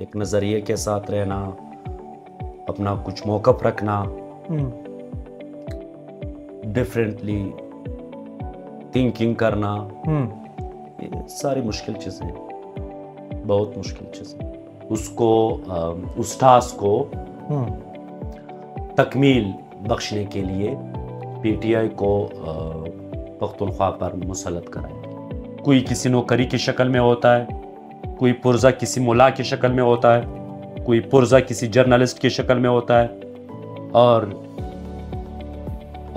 एक नज़रिए के साथ रहना अपना कुछ मौकफ रखना डिफरेंटली हम्म। थिंकिंग करना हम्म। ये सारी मुश्किल चीज़ें बहुत मुश्किल चीज़ें उसको उस टास्क को हम्म। तकमील बख्शने के लिए पीटीआई को पख्तनख्वा पर मुसलत कराए कोई किसी नौकरी की शक्ल में होता है कोई पुर्जा किसी मुला की शक्ल में होता है कोई पुर्जा किसी जर्नलिस्ट की शक्ल में होता है और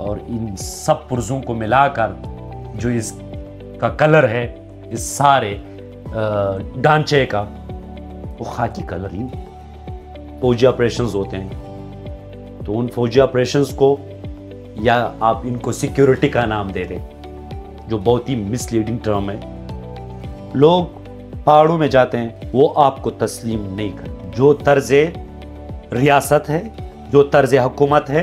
और इन सब पुर्जों को मिलाकर जो इसका कलर है इस सारे ढांचे का वो खाकी कलर ही फौजी ऑपरेशन होते हैं तो उन फौजी ऑपरेशन को या आप इनको सिक्योरिटी का नाम दे दें जो बहुत ही मिसलीडिंग टर्म है लोग पहाड़ों में जाते हैं वो आपको तस्लीम नहीं करते जो तर्ज रियासत है जो तर्ज हुकूमत है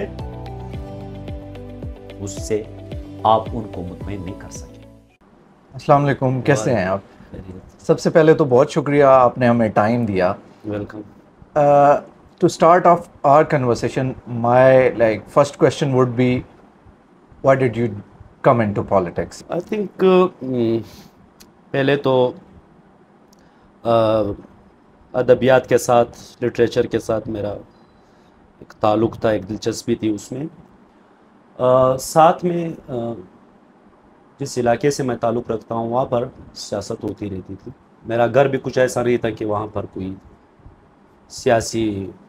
उससे आप उनको मुतमिन नहीं कर सके वालेकुम कैसे हैं आप सबसे पहले तो बहुत शुक्रिया आपने हमें टाइम दिया welcome to start off our conversation my like first question would be what did you come into politics I think पहले तो अदबियात के साथ लिटरेचर के साथ मेरा एक ताल्लुक़ था एक दिलचस्पी थी उसमें आ, साथ में आ, जिस इलाके से मैं ताल्लुक़ रखता हूँ वहाँ पर सियासत होती रहती थी मेरा घर भी कुछ ऐसा नहीं था कि वहाँ पर कोई सियासी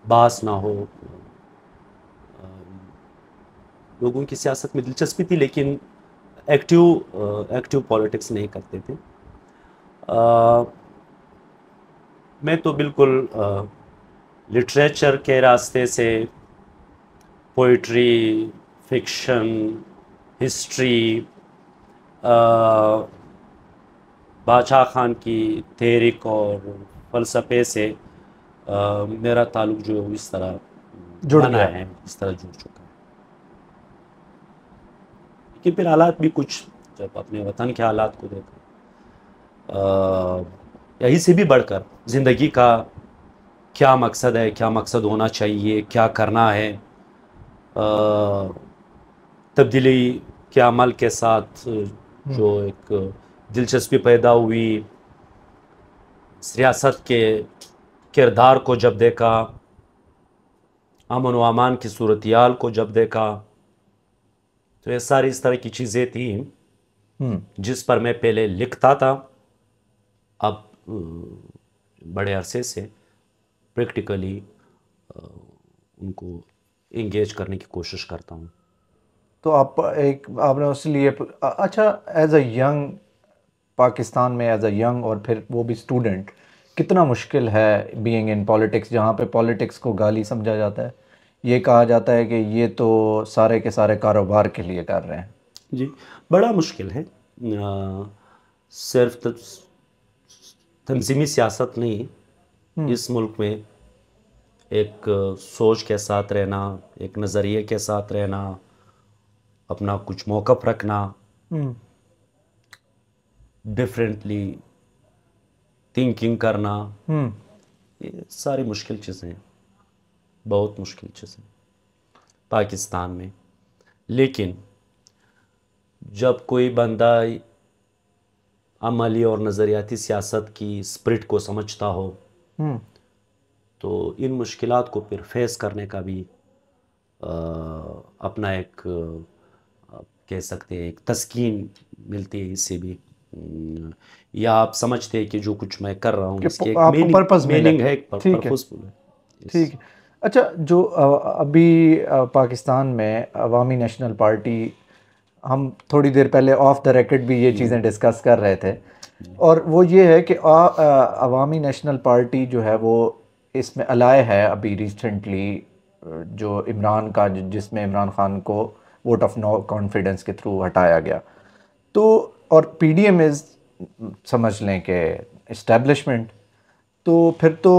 बास ना हो आ, लोगों की सियासत में दिलचस्पी थी लेकिन एक्टिव एक्टिव पॉलिटिक्स नहीं करते थे मैं तो बिल्कुल लिटरेचर के रास्ते से पोइट्री फिक्शन हिस्ट्री बादशाह ख़ान की तहरीक और फ़लसफ़े से आ, मेरा ताल्लुक जो है इस तरह जुड़ है इस तरह जुड़ चुका है लेकिन फिर हालात भी कुछ जब अपने वतन के हालात को देखा या इससे भी बढ़कर ज़िंदगी का क्या मकसद है क्या मकसद होना चाहिए क्या करना है तब्दीली के अमल के साथ हम्म। जो एक दिलचस्पी पैदा हुई सियासत के किरदार को जब देखा अमन व अमान की सूरत को जब देखा तो ये सारी इस तरह की चीज़ें थी हम्म। जिस पर मैं पहले लिखता था अब बड़े अरसे से प्रैक्टिकली उनको इंगेज करने की कोशिश करता हूँ तो आप एक आपने उस लिए अच्छा एज अ यंग पाकिस्तान में एज अ यंग और फिर वो भी स्टूडेंट कितना मुश्किल है बीइंग इन पॉलिटिक्स जहाँ पे पॉलिटिक्स को गाली समझा जाता है ये कहा जाता है कि ये तो सारे के सारे कारोबार के लिए कर रहे हैं जी बड़ा मुश्किल है आ, सिर्फ तो तंजीमी तो सियासत नहीं हम्म। इस मुल्क में एक सोच के साथ रहना एक नज़रिए के साथ रहना अपना कुछ मौक़ रखना डिफरेंटली हम्म। थिंकिंग करना हम्म। ये सारी मुश्किल चीज़ें हैं बहुत मुश्किल चीज़ें पाकिस्तान में लेकिन जब कोई बंदा अमली और नज़रियाती सियासत की स्प्रिट को समझता हो हम्म। तो इन मुश्किल को फिर फेस करने का भी आ, अपना एक कह सकते हैं एक तस्कीन मिलती है इससे भी या आप समझते हैं कि जो कुछ मैं कर रहा हूँ मीनिंग है है ठीक है अच्छा जो अभी पाकिस्तान में अवामी नेशनल पार्टी हम थोड़ी देर पहले ऑफ द रैकेट भी ये चीज़ें डिस्कस कर रहे थे और वो ये है कि अवामी नेशनल पार्टी जो है वो इसमें अलाय है अभी रिसेंटली जो इमरान का जिसमें इमरान खान को वोट ऑफ नो कॉन्फिडेंस के थ्रू हटाया गया तो और पी डी एम इज़ समझ लें कि इस्टेब्लिशमेंट तो फिर तो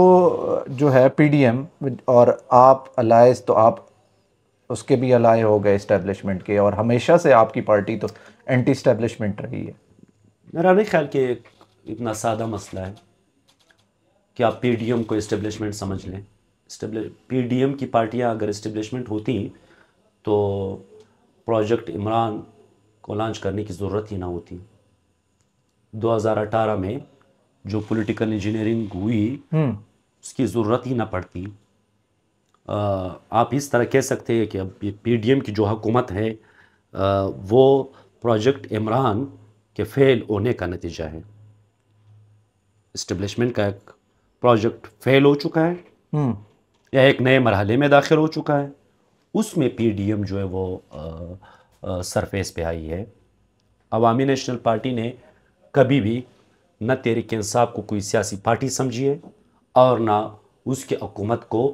जो है पी डी एम और आप अलायस तो आप उसके भी अलाय हो गए इस्टेब्लिशमेंट के और हमेशा से आपकी पार्टी तो एंटी इस्टेब्लिशमेंट रही है मेरा नहीं ख्याल कि इतना सादा मसला है कि आप एम को इस्टेबलिशमेंट समझ लें एम की पार्टियाँ अगर इस्टेबलिशमेंट होती तो प्रोजेक्ट इमरान को लॉन्च करने की ज़रूरत ही ना होती 2018 में जो पॉलिटिकल इंजीनियरिंग हुई हम्म। उसकी ज़रूरत ही ना पड़ती आप इस तरह कह सकते हैं कि अब पी डी एम की जो हुकूमत है वो प्रोजेक्ट इमरान के फेल होने का नतीजा है इस्टबलिशमेंट का एक प्रोजेक्ट फेल हो चुका है हम्म। या एक नए मरहले में दाखिल हो चुका है उसमें पी डी एम जो है वो सरफेस पे आई है अवामी नेशनल पार्टी ने कभी भी न तहरीक इंसाफ को कोई सियासी पार्टी समझी है और ना उसके हकूमत को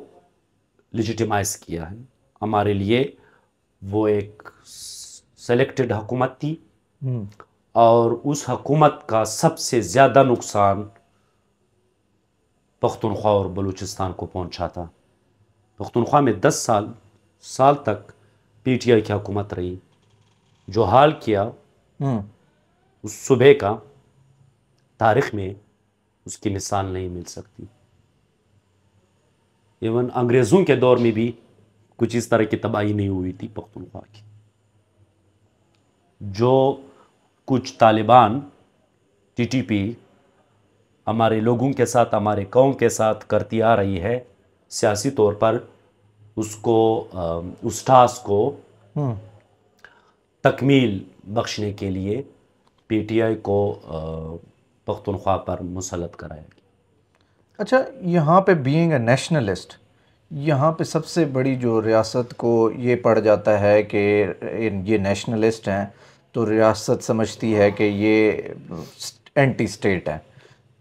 लिजिटिमाइज़ किया है हमारे लिए वो एक सेलेक्टेड हुकूमत थी हम्म। और उस हकूमत का सबसे ज़्यादा नुकसान पख्तनख्वा और बलूचिस्तान को पहुंचा था पख्तनख्वा में दस साल साल तक पी टी आई की हकूमत रही जो हाल किया हम्म। उस सुबह का तारीख में उसकी मिसाल नहीं मिल सकती इवन अंग्रेज़ों के दौर में भी कुछ इस तरह की तबाही नहीं हुई थी पख्तनख्वा की जो कुछ तालिबान टीटीपी हमारे लोगों के साथ हमारे कौम के साथ करती आ रही है सियासी तौर पर उसको उस टास्क को तकमील बख्शने के लिए पीटीआई को पख्तनख्वा पर मुसलत कराया अच्छा यहाँ पे बीइंग ए नेशनलिस्ट यहाँ पे सबसे बड़ी जो रियासत को ये पड़ जाता है कि ये नेशनलिस्ट हैं तो रियासत समझती है कि ये एंटी स्टेट है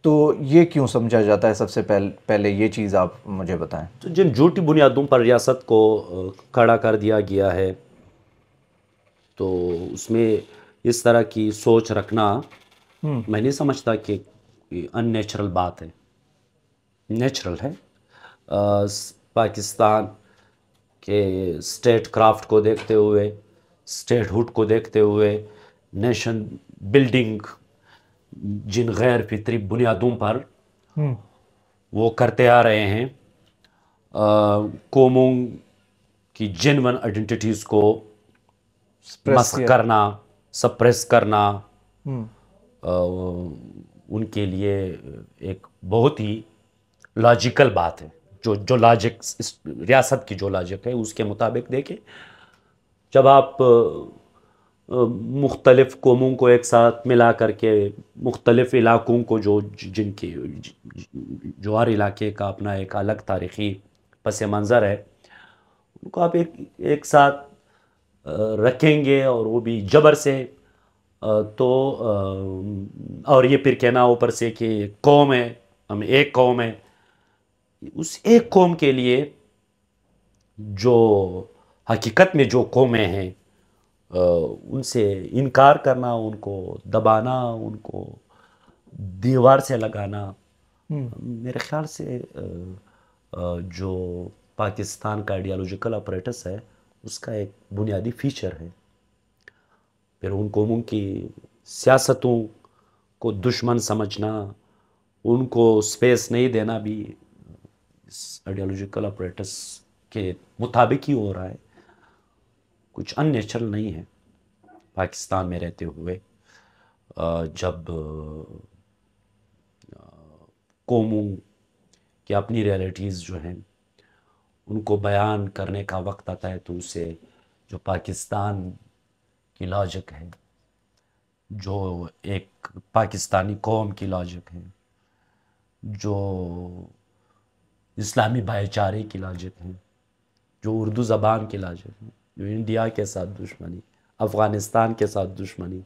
तो ये क्यों समझा जाता है सबसे पहले पहले ये चीज़ आप मुझे बताएं तो जिन झूठी बुनियादों पर रियासत को खड़ा कर दिया गया है तो उसमें इस तरह की सोच रखना हम्म। मैं नहीं समझता कि अननेचुरल बात है नेचुरल है आ, पाकिस्तान के स्टेट क्राफ्ट को देखते हुए स्टेट हुड को देखते हुए नेशन बिल्डिंग जिन गैर फितरी बुनियादों पर हम्म। वो करते आ रहे हैं कौमों की जेनवन आइडेंटिटीज़ को मस्क करना सप्रेस करना आ, हम्म। उनके लिए एक बहुत ही लॉजिकल बात है जो जो लॉजिक रियासत की जो लॉजिक है उसके मुताबिक देखें जब आप मुख्तलिफ़ कौमों को एक साथ मिला करके मुख्तलिफ़ इलाक़ों को जो जिनकी जो हर इलाके का अपना एक अलग तारीख़ी पस मंज़र है उनको आप एक एक साथ रखेंगे और वो भी जबर से तो और ये फिर कहना ऊपर से कि कौम है हम एक कौम है उस एक कौम के लिए जो हकीकत में जो कौमें हैं उनसे इनकार करना उनको दबाना उनको दीवार से लगाना हम्म। मेरे ख्याल से जो पाकिस्तान का आइडियालॉजिकल ऑपरेटस है उसका एक बुनियादी फीचर है फिर उन कौमों की सियासतों को दुश्मन समझना उनको स्पेस नहीं देना भी आइडियोलॉजिकल ऑपरेटर्स के मुताबिक ही हो रहा है कुछ अननेचुरल नहीं है पाकिस्तान में रहते हुए जब कोमू की अपनी रियलिटीज़ जो हैं उनको बयान करने का वक्त आता है तो उसे जो पाकिस्तान की लॉजिक है जो एक पाकिस्तानी कौम की लॉजिक है जो इस्लामी भाईचारे की लाजत हूँ जो उर्दू ज़बान की लाजत हूँ जो इंडिया के साथ दुश्मनी अफ़गानिस्तान के साथ दुश्मनी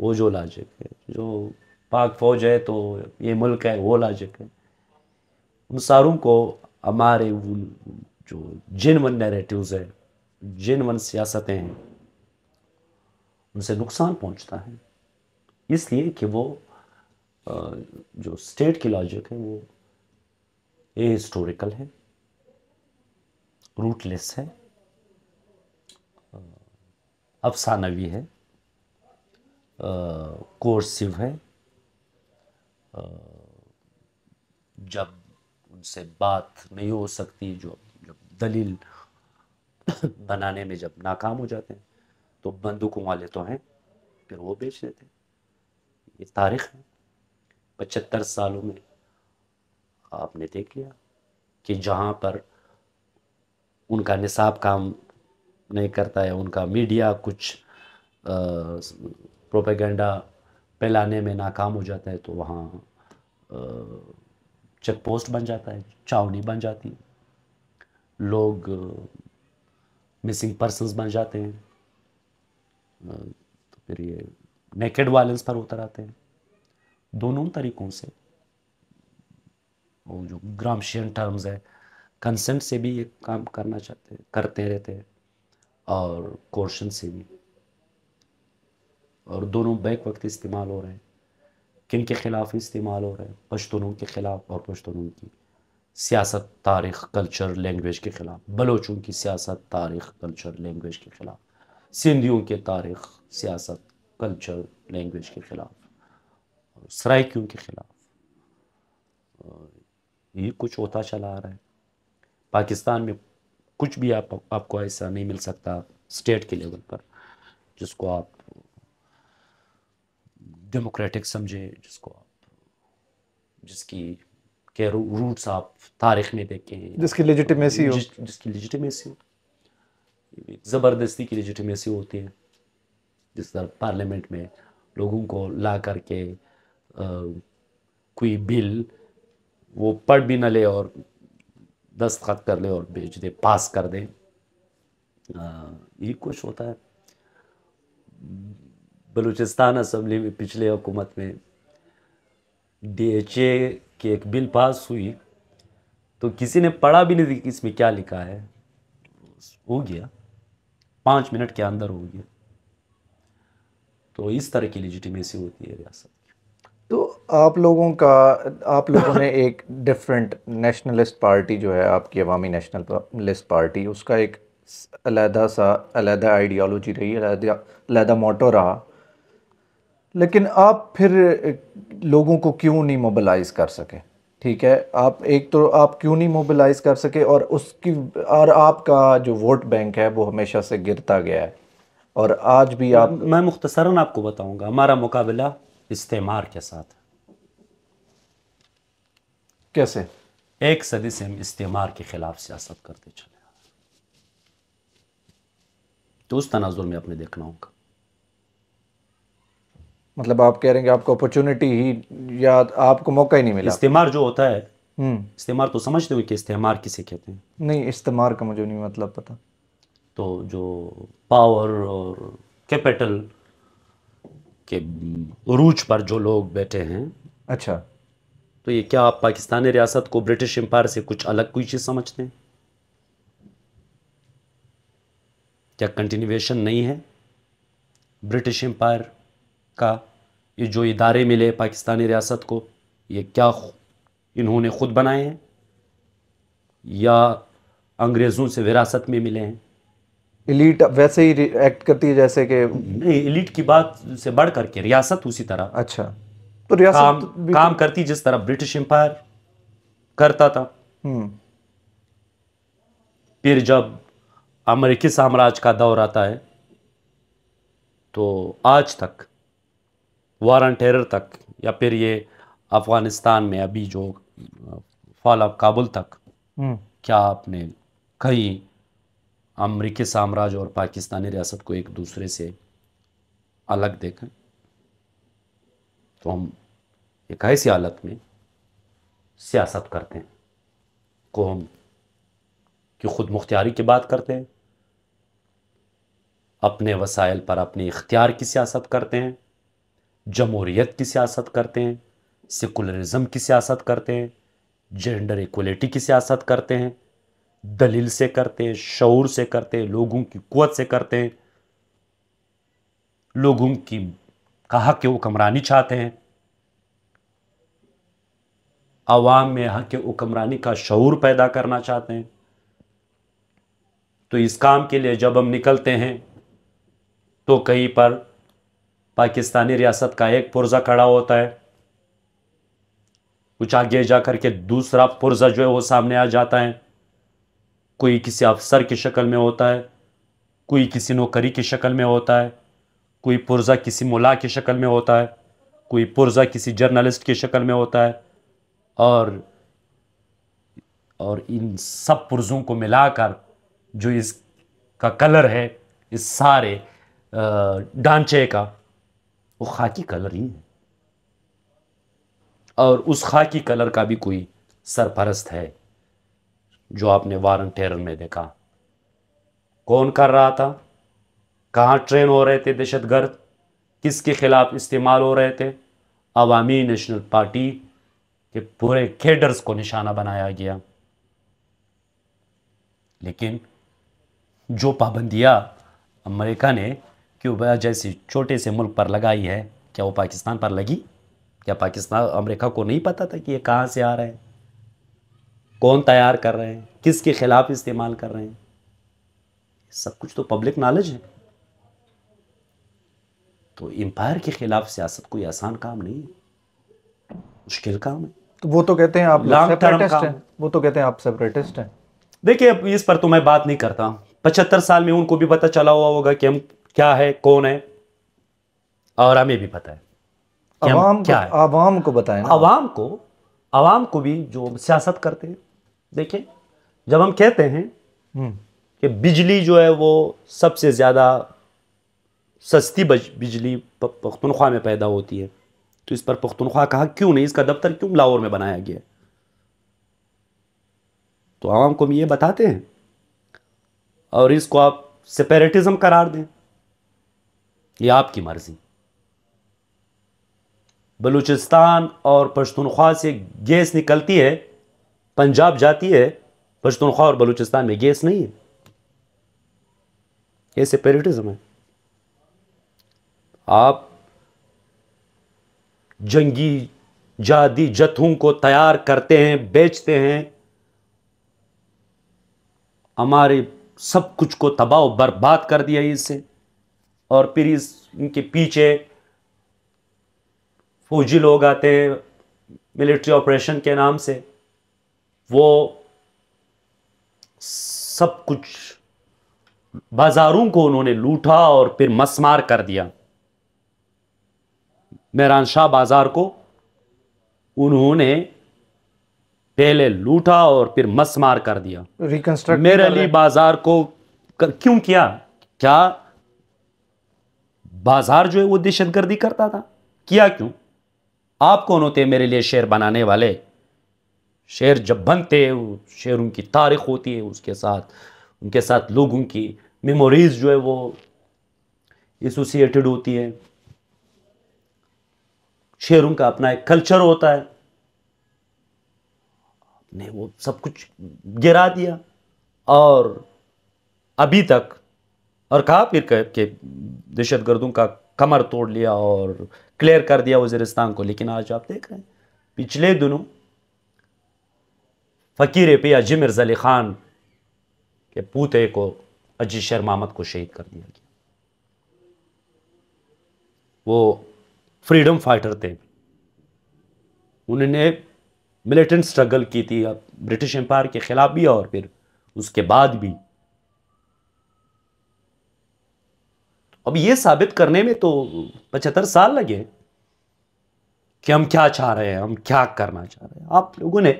वो जो लाजक है जो पाक फौज है तो ये मुल्क है वो लाजक है उन सारों को हमारे जो जिन वन नरेटिव है वन सियासतें हैं उनसे नुकसान पहुंचता है इसलिए कि वो जो स्टेट की लॉजिक है वो ए हिस्टोरिकल है रूटलेस है अफसानवी है कोर्सिव है आ, जब उनसे बात नहीं हो सकती जो जब दलील बनाने में जब नाकाम हो जाते हैं तो बंदूकों वाले तो हैं फिर वो बेच देते हैं ये तारीख है पचहत्तर सालों में आपने देख लिया कि जहाँ पर उनका निसाब काम नहीं करता है उनका मीडिया कुछ प्रोपेगेंडा फैलाने में नाकाम हो जाता है तो वहाँ चेक पोस्ट बन जाता है चावनी बन जाती है लोग मिसिंग पर्सनस बन जाते हैं तो फिर ये नेकेड वायलेंस पर उतर आते हैं दोनों तरीक़ों से वो जो ग्रामशियन टर्म्स है कंसेंट से भी ये काम करना चाहते करते रहते हैं और कोर्शन से भी और दोनों बैक वक्त इस्तेमाल हो रहे हैं किन के ख़िलाफ़ इस्तेमाल हो रहे हैं पश्तूनों के ख़िलाफ़ और पश्तूनों की सियासत तारीख कल्चर लैंग्वेज के ख़िलाफ़ बलोचों की सियासत तारीख कल्चर लैंग्वेज के ख़िलाफ़ सिंधियों के तारीख सियासत कल्चर लैंग्वेज के ख़िलाफ़ सराइकियों के ख़िलाफ़ ये कुछ होता चला आ रहा है पाकिस्तान में कुछ भी आप आपको ऐसा नहीं मिल सकता स्टेट के लेवल पर जिसको आप डेमोक्रेटिक समझे जिसको आप जिसकी के रूट्स आप तारीख में देखें जिसकी लेजिटिमेसी हो जिसकी लेजिटिमेसी हो ज़बरदस्ती की लेजिटिमेसी होती है जिस तरह पार्लियामेंट में लोगों को ला करके कोई बिल वो पढ़ भी ना ले और दस्तखत कर ले और भेज दे पास कर दे ये कुछ होता है बलूचिस्तान असम्बली में पिछले हुकूमत में डीएचए के एक बिल पास हुई तो किसी ने पढ़ा भी नहीं कि इसमें क्या लिखा है हो गया पाँच मिनट के अंदर हो गया तो इस तरह की लिजिटिमेसी होती है रियासत तो आप लोगों का आप लोगों ने एक डिफरेंट नेशनलिस्ट पार्टी जो है आपकी अवामी नेशनलिस्ट पार्टी उसका एक अलहदा सा अलहदा आइडियोलॉजी रही अलहदा मोटो रहा लेकिन आप फिर लोगों को क्यों नहीं मोबिलाइज कर सके ठीक है आप एक तो आप क्यों नहीं मोबिलाइज कर सके और उसकी और आपका जो वोट बैंक है वो हमेशा से गिरता गया है और आज भी आप मैं मुख्तसरन आपको बताऊंगा हमारा मुकाबला इस्तेमार के साथ कैसे एक सदी से हम इस्तेमार के खिलाफ सियासत करते चले तो उस तनाजुर में आपने देखना होगा मतलब आप कह रहे हैं कि आपको अपॉर्चुनिटी ही या आपको मौका ही नहीं मिला इस्तेमार जो होता है हम्म। इस्तेमार तो समझते हो कि इस्तेमार किसे कहते हैं नहीं इस्तेमार का मुझे नहीं मतलब पता तो जो पावर और कैपिटल के उरूज पर जो लोग बैठे हैं अच्छा तो ये क्या आप पाकिस्तानी रियासत को ब्रिटिश एम्पायर से कुछ अलग कोई चीज़ समझते हैं क्या कंटिन्यूएशन नहीं है ब्रिटिश एम्पायर का ये जो इदारे मिले पाकिस्तानी रियासत को ये क्या इन्होंने ख़ुद बनाए हैं या अंग्रेज़ों से विरासत में मिले हैं इलीट वैसे ही एक्ट करती है जैसे कि नहीं इलीट की बात से बढ़ करके रियासत उसी तरह अच्छा तो रियासत काम, तो काम करती जिस तरह ब्रिटिश एम्पायर करता था हम्म। फिर जब अमेरिकी साम्राज्य का दौर आता है तो आज तक वार ऑन टेरर तक या फिर ये अफगानिस्तान में अभी जो फॉल ऑफ काबुल तक हम्म। क्या आपने कहीं अमरीकी साम्राज्य और पाकिस्तानी रियासत को एक दूसरे से अलग देखें तो हम एक ऐसी हालत में सियासत करते हैं को हम की खुद मुख्तियारी की बात करते हैं अपने वसाइल पर अपने इख्तियार की सियासत करते हैं जमहूरीत की सियासत करते हैं सेकुलरिज्म की सियासत करते हैं जेंडर इक्वलिटी की सियासत करते हैं दलील से करते शौर से करते लोगों की कुत से करते हैं लोगों की कहा के हुक्मरानी चाहते हैं आवाम में यहाँ के हुक्मरानी का शौर पैदा करना चाहते हैं तो इस काम के लिए जब हम निकलते हैं तो कहीं पर पाकिस्तानी रियासत का एक पुर्जा खड़ा होता है कुछ आगे जा करके दूसरा पुर्जा जो है वो सामने आ जाता है कोई किसी अफसर की शक्ल में होता है कोई किसी नौकरी की शक्ल में होता है कोई पुर्जा किसी मुला की शक्ल में होता है कोई पुर्जा किसी जर्नलिस्ट की शक्ल में होता है और और इन सब पुर्ज़ों को मिलाकर जो इसका कलर है इस सारे ढांचे का वो खाकी कलर ही है और उस खाकी कलर का भी कोई सरपरस्त है जो आपने वारन टेरन में देखा कौन कर रहा था कहाँ ट्रेन हो रहे थे दहशत गर्द किसके खिलाफ इस्तेमाल हो रहे थे अवामी नेशनल पार्टी के पूरे कैडर्स को निशाना बनाया गया लेकिन जो पाबंदियाँ अमेरिका ने क्यूबा जैसे छोटे से मुल्क पर लगाई है क्या वो पाकिस्तान पर लगी क्या पाकिस्तान अमेरिका को नहीं पता था कि ये कहाँ से आ रहे हैं कौन तैयार कर रहे हैं किसके खिलाफ इस्तेमाल कर रहे हैं सब कुछ तो पब्लिक नॉलेज है तो एम्पायर के खिलाफ सियासत कोई आसान काम नहीं है मुश्किल काम है तो वो तो कहते हैं आप सेपरेटिस्ट हैं वो तो कहते हैं आप सेपरेटिस्ट हैं देखिए अब इस पर तो मैं बात नहीं करता पचहत्तर साल में उनको भी पता चला हुआ होगा कि हम क्या है कौन है और हमें भी पता है आवाम क्या है को बताए आवाम को आवाम को भी जो सियासत करते हैं देखिए जब हम कहते हैं हम्म। कि बिजली जो है वो सबसे ज़्यादा सस्ती बिजली पख्तनख्वा में पैदा होती है तो इस पर पख्तनख्वा कहा क्यों नहीं इसका दफ्तर क्यों लाहौर में बनाया गया तो आवाम को हम ये बताते हैं और इसको आप सेपेरेटिज़म करार दें ये आपकी मर्ज़ी बलूचिस्तान और पश्तनख्वा से गैस निकलती है पंजाब जाती है पश्तनख्वा और बलूचिस्तान में गैस नहीं है ये सेपेरेटिज्म है आप जंगी जादी जत्थों को तैयार करते हैं बेचते हैं हमारे सब कुछ को तबाह बर्बाद कर दिया इससे और फिर इस इनके पीछे फौजी लोग आते हैं मिलिट्री ऑपरेशन के नाम से वो सब कुछ बाजारों को उन्होंने लूटा और फिर मसमार कर दिया मेहरान शाह बाज़ार को उन्होंने पहले लूटा और फिर मसमार कर दिया रिकंस्ट्रक्ट मेरे अली बाज़ार को कर, क्यों किया क्या बाज़ार जो है वो दहशतगर्दी करता था किया क्यों आप कौन होते मेरे लिए शेर बनाने वाले शेर जब बनते हैं शेर उनकी तारीख होती है उसके साथ उनके साथ लोगों की मेमोरीज़ जो है वो एसोसिएटेड होती है शेरों का अपना एक कल्चर होता है ने वो सब कुछ गिरा दिया और अभी तक और कहा फिर के दहशत गर्दों का कमर तोड़ लिया और क्लियर कर दिया वजरिस्तान को लेकिन आज आप देख रहे हैं पिछले दिनों फ़कीर पिया जी जली ख़ान के पूते को अजीत शेर को शहीद कर दिया गया वो फ्रीडम फाइटर थे उन्होंने मिलिटेंट स्ट्रगल की थी ब्रिटिश एम्पायर के ख़िलाफ़ भी और फिर उसके बाद भी अब ये साबित करने में तो पचहत्तर साल लगे कि हम क्या चाह रहे हैं हम क्या करना चाह रहे हैं आप लोगों ने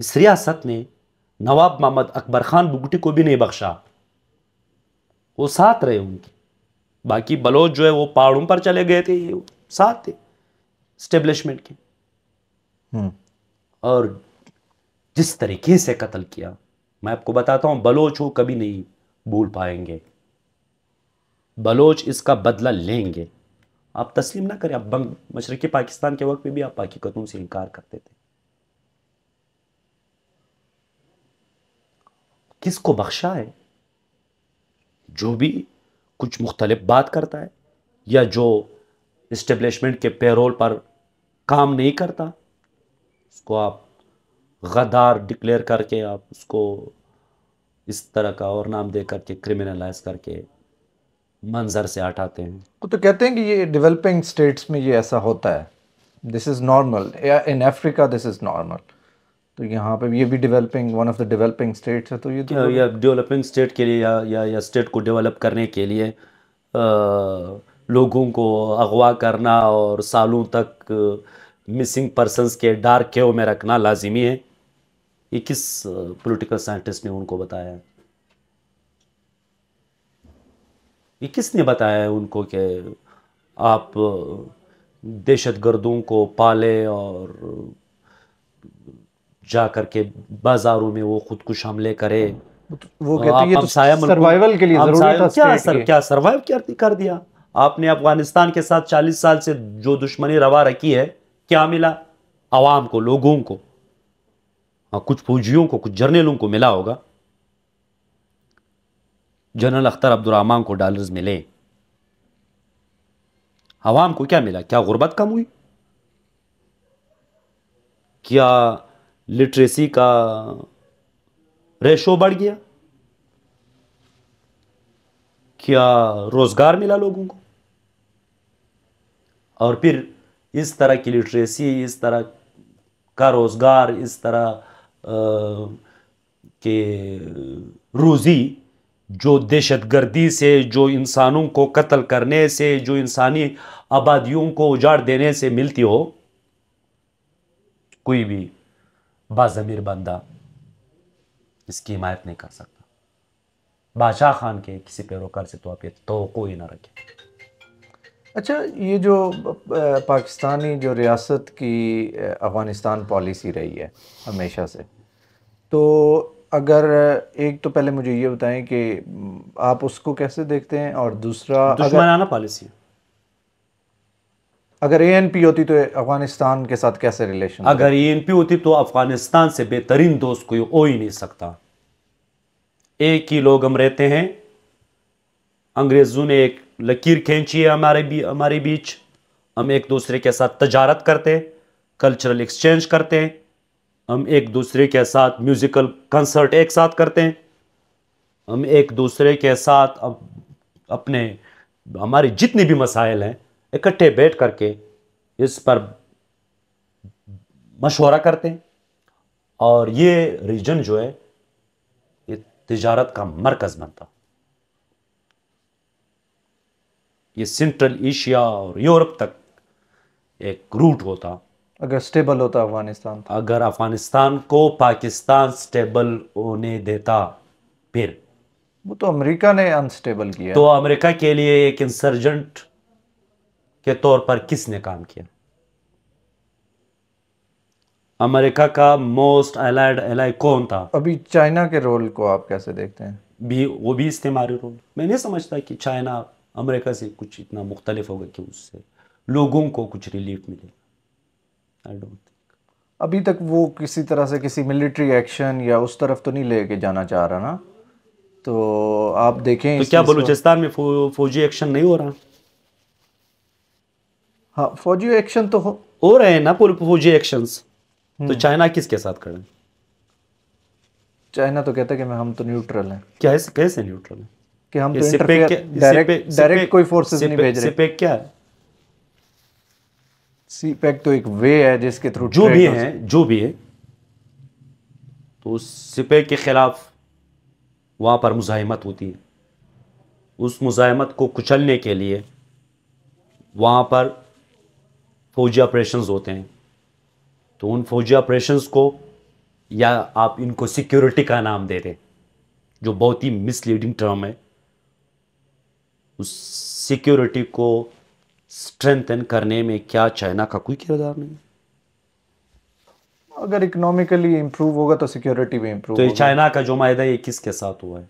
इस रियासत ने नवाब मोहम्मद अकबर ख़ान बुगटी को भी नहीं बख्शा वो साथ रहे उनके बाकी बलोच जो है वो पहाड़ों पर चले गए थे ये साथ थे स्टेब्लिशमेंट के हम्म। और जिस तरीके से कत्ल किया मैं आपको बताता हूँ बलोच वो कभी नहीं भूल पाएंगे बलोच इसका बदला लेंगे आप तस्लीम ना करें आप बंग मशरक़ी पाकिस्तान के वक्त में भी आप हकीकतों से इनकार करते थे किस को बख्शा है जो भी कुछ मुख्तलिफ बात करता है या जो इस्टेब्लिशमेंट के पेरोल पर काम नहीं करता उसको आप गदार डिक्लेयर करके आप उसको इस तरह का और नाम दे करके क्रिमिनलाइज करके मंजर से हटाते हैं वो तो कहते हैं कि ये डेवलपिंग स्टेट्स में ये ऐसा होता है this is normal in Africa this is normal तो यहाँ पे ये भी developing one of the developing states है तो ये तो या डेवलपिंग स्टेट के लिए या या, या स्टेट को डेवलप करने के लिए आ, लोगों को अगवा करना और सालों तक मिसिंग पर्सनस के डार्क केव में रखना लाजिमी है ये किस पॉलिटिकल साइंटिस्ट ने उनको बताया है ये किसने बताया है उनको कि आप दहशत गर्दों को पाले और जा करके बाजारों में वो खुद कुछ हमले करे वो तो कहते हैं ये तो सर्वाइवल के लिए जरूरी था क्या सर क्या सर्वाइव क्या कर दिया आपने अफगानिस्तान के साथ 40 साल से जो दुश्मनी रवा रखी है क्या मिला आवाम को लोगों को हाँ, कुछ फौजियों को कुछ जर्नलों को मिला होगा जनरल अख्तर अब्दुलरहमान को डॉलर्स मिले आवाम को क्या मिला क्या गुर्बत कम हुई क्या लिटरेसी का रेशो बढ़ गया क्या रोज़गार मिला लोगों को और फिर इस तरह की लिटरेसी इस तरह का रोज़गार इस तरह आ, के रोज़ी जो दहशत गर्दी से जो इंसानों को कत्ल करने से जो इंसानी आबादियों को उजाड़ देने से मिलती हो कोई भी बाजमीर बंदा इसकी हिमायत नहीं कर सकता बादशाह खान के किसी पैरोकार से तो आप ये तो ही ना रखें अच्छा ये जो पाकिस्तानी जो रियासत की अफ़गानिस्तान पॉलिसी रही है हमेशा से तो अगर एक तो पहले मुझे ये बताएं कि आप उसको कैसे देखते हैं और दूसरा दुश्मनाना पॉलिसी अगर ए होती तो अफगानिस्तान के साथ कैसे रिलेशन अगर ए होती तो अफगानिस्तान से बेहतरीन दोस्त कोई हो ही नहीं सकता एक ही लोग हम रहते हैं अंग्रेज़ों ने एक लकीर खींची है हमारे भी हमारे बीच हम एक दूसरे के साथ तजारत करते कल्चरल एक्सचेंज करते हैं हम एक दूसरे के साथ म्यूज़िकल कंसर्ट एक साथ करते हैं हम एक दूसरे के साथ अपने हमारे जितने भी मसाइल हैं इकट्ठे बैठ करके इस पर मशवरा करते हैं और ये रीजन जो है ये तजारत का मरकज़ बनता ये सेंट्रल एशिया और यूरोप तक एक रूट होता अगर स्टेबल होता अफगानिस्तान तो। अगर अफगानिस्तान को पाकिस्तान स्टेबल होने देता फिर वो तो अमेरिका ने अनस्टेबल किया तो अमेरिका के लिए एक इंसर्जेंट के तौर पर किसने काम किया अमेरिका का मोस्ट अलाइड एलाई कौन था अभी चाइना के रोल को आप कैसे देखते हैं भी वो भी इस्तेमारी रोल मैं नहीं समझता कि चाइना अमेरिका से कुछ इतना मुख्तलिफ होगा कि उससे लोगों को कुछ रिलीफ मिलेगा आई डोंट थिंक अभी तक वो किसी तरह से किसी मिलिट्री एक्शन या उस तरफ तो नहीं लेके जाना चाह रहा ना तो आप देखें तो क्या बलूचिस्तान में फौजी एक्शन नहीं हो रहा हाँ फौजी एक्शन तो हो हो रहे हैं ना पूर्व फौजी एक्शन तो हम्म। चाइना किसके साथ खड़े चाइना तो कहता है कि मैं हम तो न्यूट्रल हैं क्या है कैसे न्यूट्रल है कि हम तो डायरेक्ट डायरेक्ट कोई फोर्सेस नहीं भेज रहे सीपेक क्या है सीपेक तो एक वे है जिसके थ्रू जो भी है जो भी है तो सीपेक के खिलाफ वहां पर मुजाहिमत होती है उस मुजाहमत को कुचलने के लिए वहां पर फौजी ऑपरेशन होते हैं तो उन फौजी ऑपरेशन को या आप इनको सिक्योरिटी का नाम दे दें जो बहुत ही मिसलीडिंग टर्म है उस सिक्योरिटी को स्ट्रेंथन करने में क्या चाइना का कोई किरदार नहीं अगर इकोनॉमिकली इंप्रूव होगा तो सिक्योरिटी भी इंप्रूव तो चाइना का जो माहा ये किसके साथ हुआ है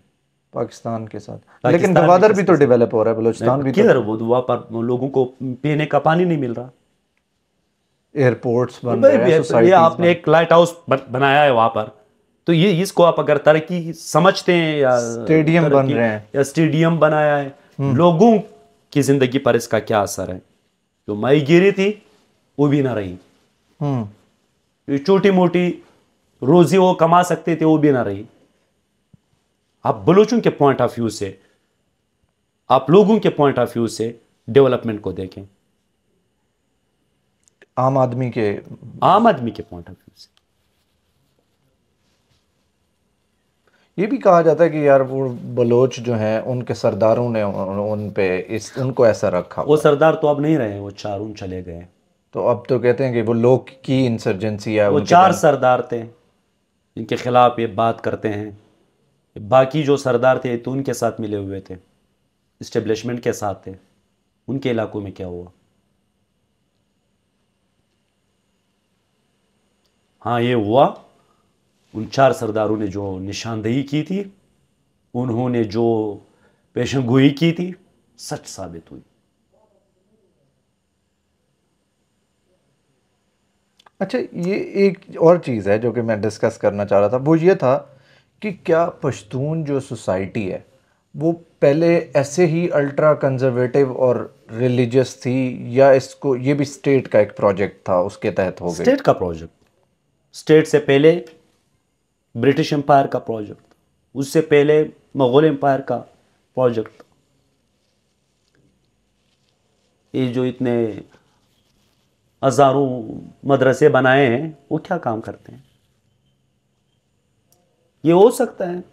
पाकिस्तान के साथ पाकिस्तान लेकिन भी तो डेवलप हो रहा है बलोचिस्तान भी किधर तो... वो दुआ पर लोगों को पीने का पानी नहीं मिल रहा एयरपोर्ट्स बन रहे हैं ये आपने एक लाइट हाउस बनाया है वहां पर तो ये इसको आप अगर तरक्की समझते हैं या स्टेडियम बन रहे हैं या स्टेडियम बनाया है हम्म। लोगों की जिंदगी पर इसका क्या असर है जो मई गिरी थी वो भी ना रही हम्म। छोटी मोटी रोजी वो कमा सकते थे वो भी ना रही आप बलोचों के पॉइंट ऑफ व्यू से आप लोगों के पॉइंट ऑफ व्यू से डेवलपमेंट को देखें आम आदमी के आम आदमी के पॉइंट ऑफ व्यू से ये भी कहा जाता है कि यार वो बलोच जो हैं उनके सरदारों ने उन, उन पे इस उनको ऐसा रखा वो सरदार तो अब नहीं रहे वो चार उन चले गए तो अब तो कहते हैं कि वो लोग की इंसर्जेंसी है वो चार सरदार थे इनके खिलाफ ये बात करते हैं बाकी जो सरदार थे तो उनके साथ मिले हुए थे इस्टेब्लिशमेंट के साथ थे उनके इलाकों में क्या हुआ हाँ ये हुआ उन चार सरदारों ने जो निशानदेही की थी उन्होंने जो पेशन गोई की थी सच साबित हुई अच्छा ये एक और चीज़ है जो कि मैं डिस्कस करना चाह रहा था वो ये था कि क्या पश्तून जो सोसाइटी है वो पहले ऐसे ही अल्ट्रा कंजर्वेटिव और रिलीजियस थी या इसको ये भी स्टेट का एक प्रोजेक्ट था उसके तहत हो गया स्टेट का प्रोजेक्ट स्टेट से पहले ब्रिटिश एम्पायर का प्रोजेक्ट उससे पहले मुग़ल एम्पायर का प्रोजेक्ट ये जो इतने हज़ारों मदरसे बनाए हैं वो क्या काम करते हैं ये हो सकता है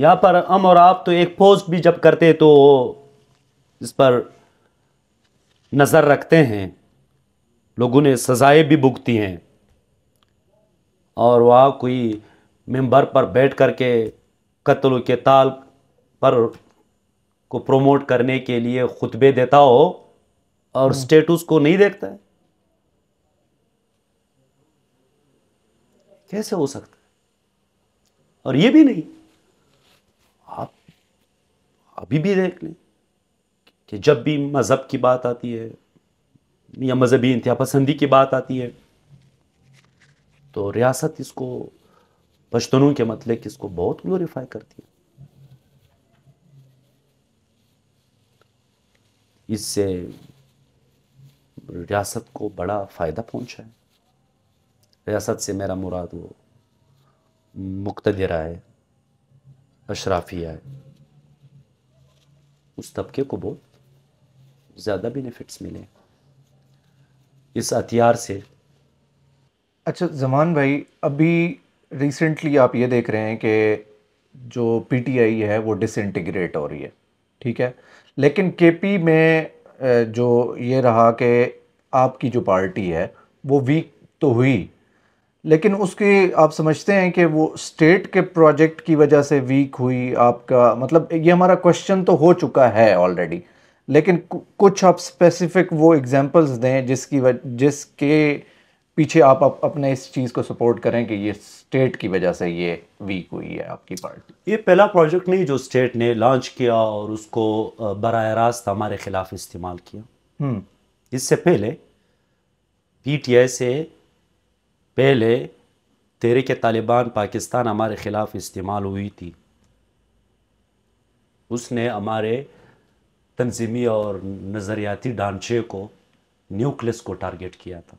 यहाँ पर हम और आप तो एक पोस्ट भी जब करते तो इस पर नज़र रखते हैं लोगों ने सज़ाएं भी भुगती हैं और वहाँ कोई मेंबर पर बैठ कर के कत्ल के ताल पर को प्रमोट करने के लिए खुतबे देता हो और स्टेटस हम्म। को नहीं देखता है कैसे हो सकता है और ये भी नहीं आप अभी भी देख लें कि जब भी मज़हब की बात आती है या मजहबी इंतहा पसंदी की बात आती है तो रियासत इसको पश्तनों के मतलब इसको बहुत ग्लोरीफाई करती है इससे रियासत को बड़ा फ़ायदा पहुंचा है रियासत से मेरा मुराद वो मुक्तदरा है अशराफिया है उस तबके को बहुत ज़्यादा बेनिफिट्स मिले इस हथियार से अच्छा जमान भाई अभी रिसेंटली आप ये देख रहे हैं कि जो पीटीआई है वो डिसइंटीग्रेट हो रही है ठीक है लेकिन केपी में जो ये रहा कि आपकी जो पार्टी है वो वीक तो हुई लेकिन उसके आप समझते हैं कि वो स्टेट के प्रोजेक्ट की वजह से वीक हुई आपका मतलब ये हमारा क्वेश्चन तो हो चुका है ऑलरेडी लेकिन कुछ आप स्पेसिफिक वो एग्जांपल्स दें जिसकी वजह जिसके पीछे आप अप, अपने इस चीज़ को सपोर्ट करें कि ये स्टेट की वजह से ये वीक हुई है आपकी पार्टी ये पहला प्रोजेक्ट नहीं जो स्टेट ने लॉन्च किया और उसको बर रास्त हमारे खिलाफ इस्तेमाल किया हम्म। इससे पहले पी टी आई से पहले तेरे के तालिबान पाकिस्तान हमारे खिलाफ इस्तेमाल हुई थी उसने हमारे तंजीमी और नज़रियाती ढांचे को न्यूक्लियस को टारगेट किया था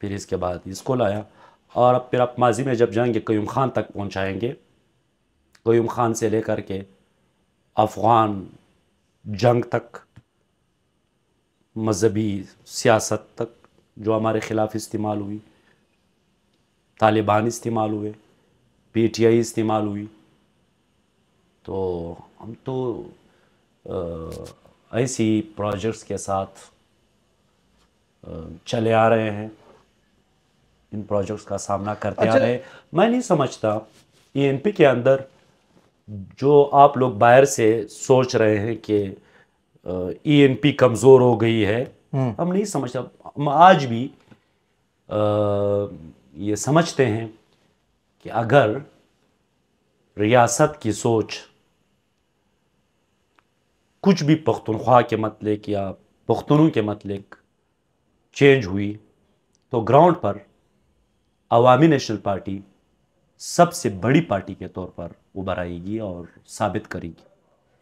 फिर इसके बाद इसको लाया और अब फिर आप माजी में जब जाएंगे क्यूम खान तक पहुँचाएँगे क्यूम खान से लेकर के अफ़गान जंग तक मजहबी सियासत तक जो हमारे ख़िलाफ़ इस्तेमाल हुई तालिबान इस्तेमाल हुए पी टी आई इस्तेमाल हुई तो हम तो ऐसी प्रोजेक्ट्स के साथ चले आ रहे हैं इन प्रोजेक्ट्स का सामना करते अच्छा। आ रहे मैं नहीं समझता ए e पी के अंदर जो आप लोग बाहर से सोच रहे हैं कि ई e कमज़ोर हो गई है हम्म। हम नहीं समझता हम आज भी आ, ये समझते हैं कि अगर रियासत की सोच कुछ भी पख्तनख्वा के मतलब या पख्तनों के मतलब चेंज हुई तो ग्राउंड पर अवामी नेशनल पार्टी सबसे बड़ी पार्टी के तौर पर उभर आएगी और साबित करेगी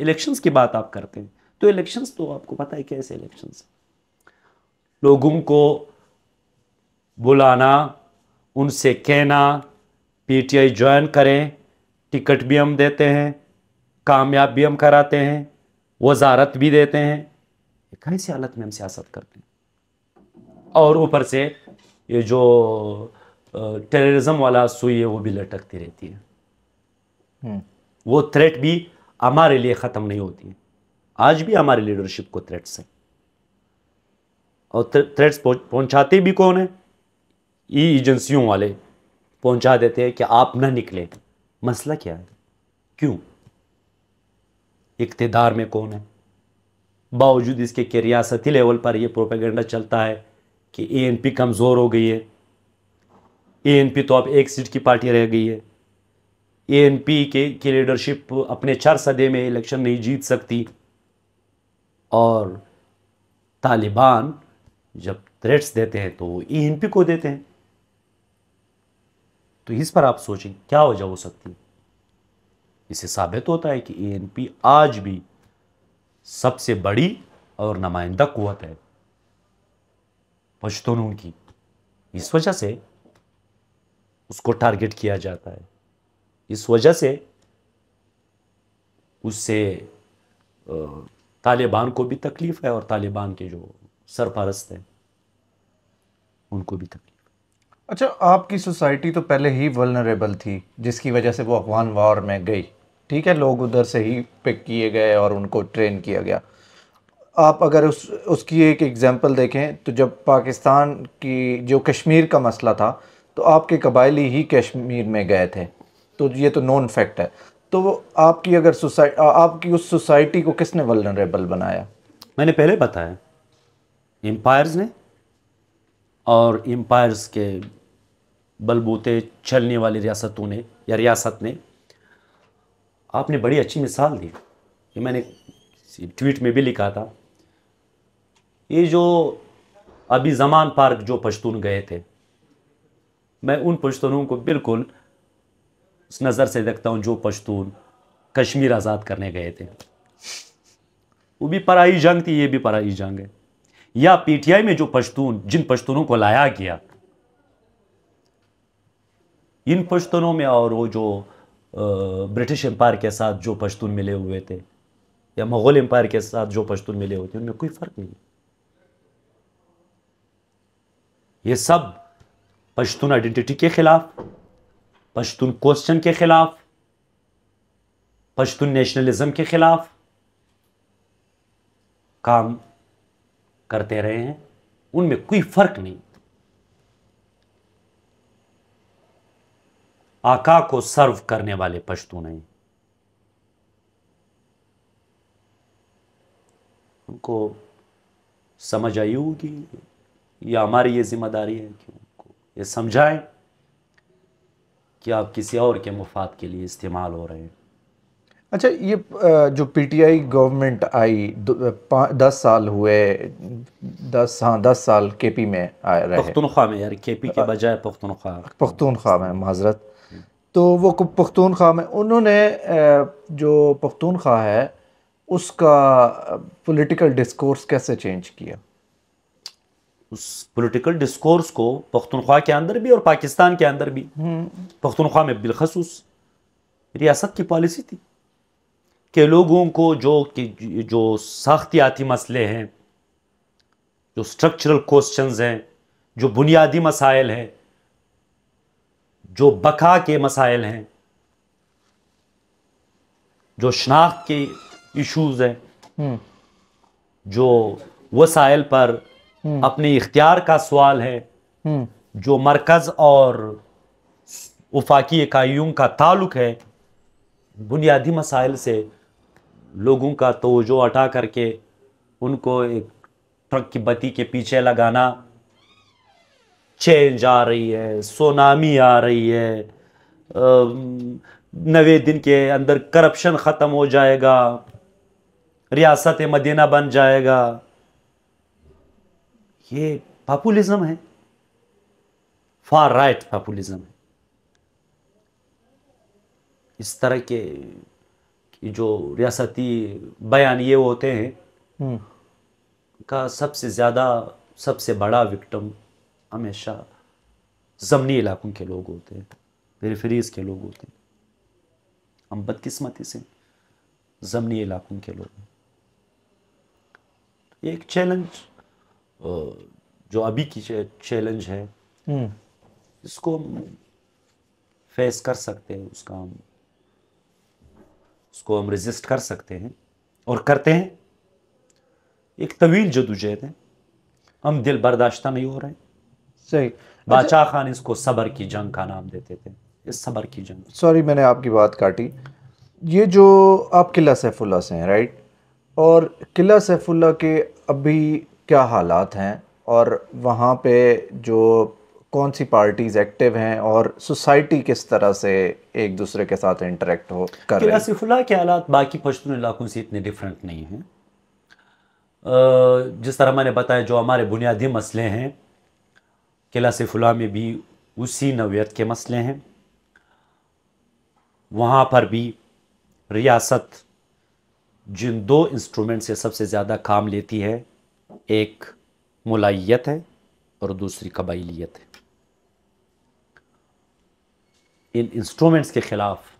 इलेक्शंस की बात आप करते हैं तो इलेक्शंस तो आपको पता है कैसे इलेक्शंस लोगों को बुलाना उनसे कहना पीटीआई ज्वाइन करें टिकट भी हम देते हैं कामयाब भी हम कराते हैं वजारत भी देते हैं कैसी हालत में हम सियासत करते हैं और ऊपर से ये जो टेररिज्म वाला सुई है वो भी लटकती रहती है हम्म। वो थ्रेट भी हमारे लिए ख़त्म नहीं होती है आज भी हमारे लीडरशिप को थ्रेट्स हैं और थ्रेट्स पहुंचाते भी कौन है ई एजेंसियों वाले पहुंचा देते हैं कि आप ना निकले मसला क्या है क्यों इकतदार में कौन है बावजूद इसके कि रियासती लेवल पर यह प्रोपेगेंडा चलता है कि ए एन पी कमज़ोर हो गई है एएनपी तो अब एक सीट की पार्टी रह गई है एएनपी के की लीडरशिप अपने चार सदे में इलेक्शन नहीं जीत सकती और तालिबान जब थ्रेट्स देते हैं तो वो एएनपी को देते हैं तो इस पर आप सोचें क्या वजह हो सकती है इससे साबित होता है कि एएनपी आज भी सबसे बड़ी और नुमाइंदा कुत है पश्तूनों तो की इस वजह से उसको टारगेट किया जाता है इस वजह से उससे तालिबान को भी तकलीफ़ है और तालिबान के जो सरपरस्त हैं उनको भी तकलीफ अच्छा आपकी सोसाइटी तो पहले ही वलनरेबल थी जिसकी वजह से वो अफगान वार में गई ठीक है लोग उधर से ही पिक किए गए और उनको ट्रेन किया गया आप अगर उस उसकी एक एग्ज़ाम्पल देखें तो जब पाकिस्तान की जो कश्मीर का मसला था तो आपके कबायली ही कश्मीर में गए थे तो ये तो नॉन फैक्ट है तो आपकी अगर सोसाइटी आपकी उस सोसाइटी को किसने वलनरेबल बनाया मैंने पहले बताया एम्पायर्स ने और एम्पायर्स के बलबूते चलने वाली रियासतों ने या रियासत ने आपने बड़ी अच्छी मिसाल दी ये मैंने ट्वीट में भी लिखा था ये जो अभी जमान पार्क जो पश्तून गए थे मैं उन पश्तूनों को बिल्कुल उस नज़र से देखता हूँ जो पश्तून कश्मीर आज़ाद करने गए थे वो भी पराई जंग थी ये भी पराई जंग है या पीटीआई में जो पश्तून जिन पश्तूनों को लाया गया इन पश्तूनों में और वो जो ब्रिटिश एम्पायर के साथ जो पश्तून मिले हुए थे या मुग़ल एम्पायर के साथ जो पश्तून मिले हुए थे उनमें कोई फ़र्क नहीं ये सब पश्तून आइडेंटिटी के खिलाफ पश्तून क्वेश्चन के खिलाफ पश्तून नेशनलिज्म के खिलाफ काम करते रहे हैं उनमें कोई फर्क नहीं आका को सर्व करने वाले पश्तून हैं उनको समझ आई होगी या हमारी ये जिम्मेदारी है क्यों ये समझाएं कि आप किसी और के मुफाद के लिए इस्तेमाल हो रहे हैं अच्छा ये जो पीटीआई गवर्नमेंट आई दस साल हुए दस हाँ दस साल केपी में आए रहे पख्तूनख्वा में यार केपी के बजाय पख्तूनख्वा पख्तूनख्वा में माजरत हम्म। तो वो पख्तूनख्वा में उन्होंने जो पख्तूनख्वा है उसका पॉलिटिकल डिस्कोर्स कैसे चेंज किया उस पॉलिटिकल डिस्कोर्स को पख्तनख्वा के अंदर भी और पाकिस्तान के अंदर भी हम्म। पख्तनख्वा में बिलखसूस रियासत की पॉलिसी थी कि लोगों को जो कि जो साख्तियाती मसले हैं जो स्ट्रक्चरल क्वेश्चंस हैं जो बुनियादी मसाइल हैं जो बका के मसाइल हैं जो शनाख्त के इश्यूज़ हैं हम्म। जो वसाइल पर हम्म। अपने इख्तियार का सवाल है हम्म। जो मरकज और वफाकी इकाइयों का ताल्लुक है बुनियादी मसाइल से लोगों का तोजो हटा करके उनको एक ट्रक की बत्ती के पीछे लगाना चेंज आ रही है सोनामी आ रही है नवे दिन के अंदर करप्शन ख़त्म हो जाएगा रियासत मदीना बन जाएगा ये पॉपुलिज्म है फार राइट पॉपुलिज्म है इस तरह के जो रियासती बयान ये होते हैं हम्म। का सबसे ज़्यादा सबसे बड़ा विक्टम हमेशा ज़मनी इलाकों के लोग होते हैं पेरीफरीज के लोग होते हैं हम बदकिस्मती से ज़मनी इलाकों के लोग हैं तो एक चैलेंज जो अभी की चैलेंज है हम्म। इसको हम फेस कर सकते हैं उसका हम उसको हम रेजिस्ट कर सकते हैं और करते हैं एक तवील जदोजहद है हम दिल बर्दाश्ता नहीं हो रहे सही अच्छा- बादशाह खान इसको सबर की जंग का नाम देते थे इस सबर की जंग सॉरी मैंने आपकी बात काटी ये जो आप किला सैफुल्ला से हैं राइट और किला सैफुल्ला के अभी क्या हालात हैं और वहाँ पे जो कौन सी पार्टीज़ एक्टिव हैं और सोसाइटी किस तरह से एक दूसरे के साथ इंटरेक्ट हो कर रहे आसिफुल्ला के हालात बाकी पश्चिम इलाकों से इतने डिफरेंट नहीं हैं जिस तरह मैंने बताया जो हमारे बुनियादी मसले हैं किला सिफुला में भी उसी नवीत के मसले हैं वहाँ पर भी रियासत जिन दो इंस्ट्रूमेंट से सबसे ज़्यादा काम लेती है एक मलाइत है और दूसरी कबाइलियत है इन इंस्ट्रूमेंट्स के ख़िलाफ़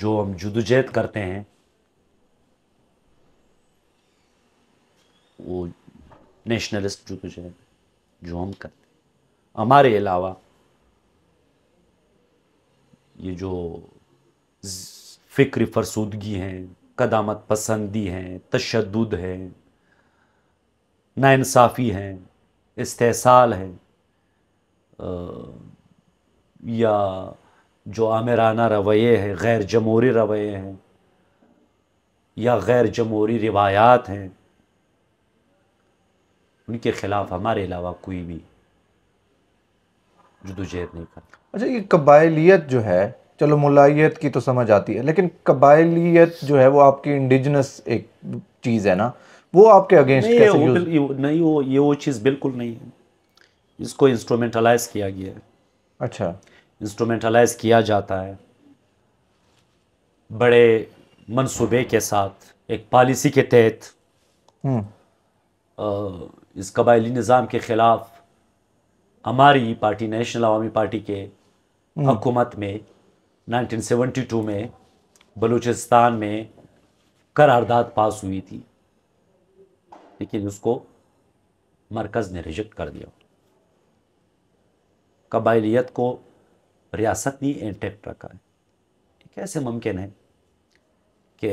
जो हम जदोजहद करते हैं वो नेशनलिस्ट जदोजहद जो हम करते हैं हमारे अलावा ये जो फ़िक्र फरसूदगी हैं कदामत पसंदी हैं तशद हैं नाानसाफ़ी हैं इस्तेसाल हैं या जो आमिराना रवैये हैं गैर जमहूरी रवैये हैं या गैर जमहूरी रिवायात हैं उनके ख़िलाफ़ हमारे अलावा कोई भी जदोजहद नहीं करता अच्छा ये कबायलीत जो है चलो मुलायत की तो समझ आती है लेकिन कबायलियत जो है वो आपकी इंडिजनस एक चीज़ है ना वो आपके अगेंस्ट नहीं, कैसे यूज ये, नहीं वो ये वो चीज़ बिल्कुल नहीं है इसको इंस्ट्रूमेंटलाइज किया गया है अच्छा इंस्ट्रूमेंटलाइज किया जाता है बड़े मनसूबे के साथ एक पॉलिसी के तहत हम्म। इस कबायली निज़ाम के ख़िलाफ़ हमारी पार्टी नेशनल अवामी पार्टी के हम्म। हुकूमत में 1972 में बलूचिस्तान में करारदाद पास हुई थी लेकिन उसको मरकज़ ने रिजेक्ट कर दिया कबाइलियत को रियासत ने इंटेक्ट रखा है कैसे मुमकिन है कि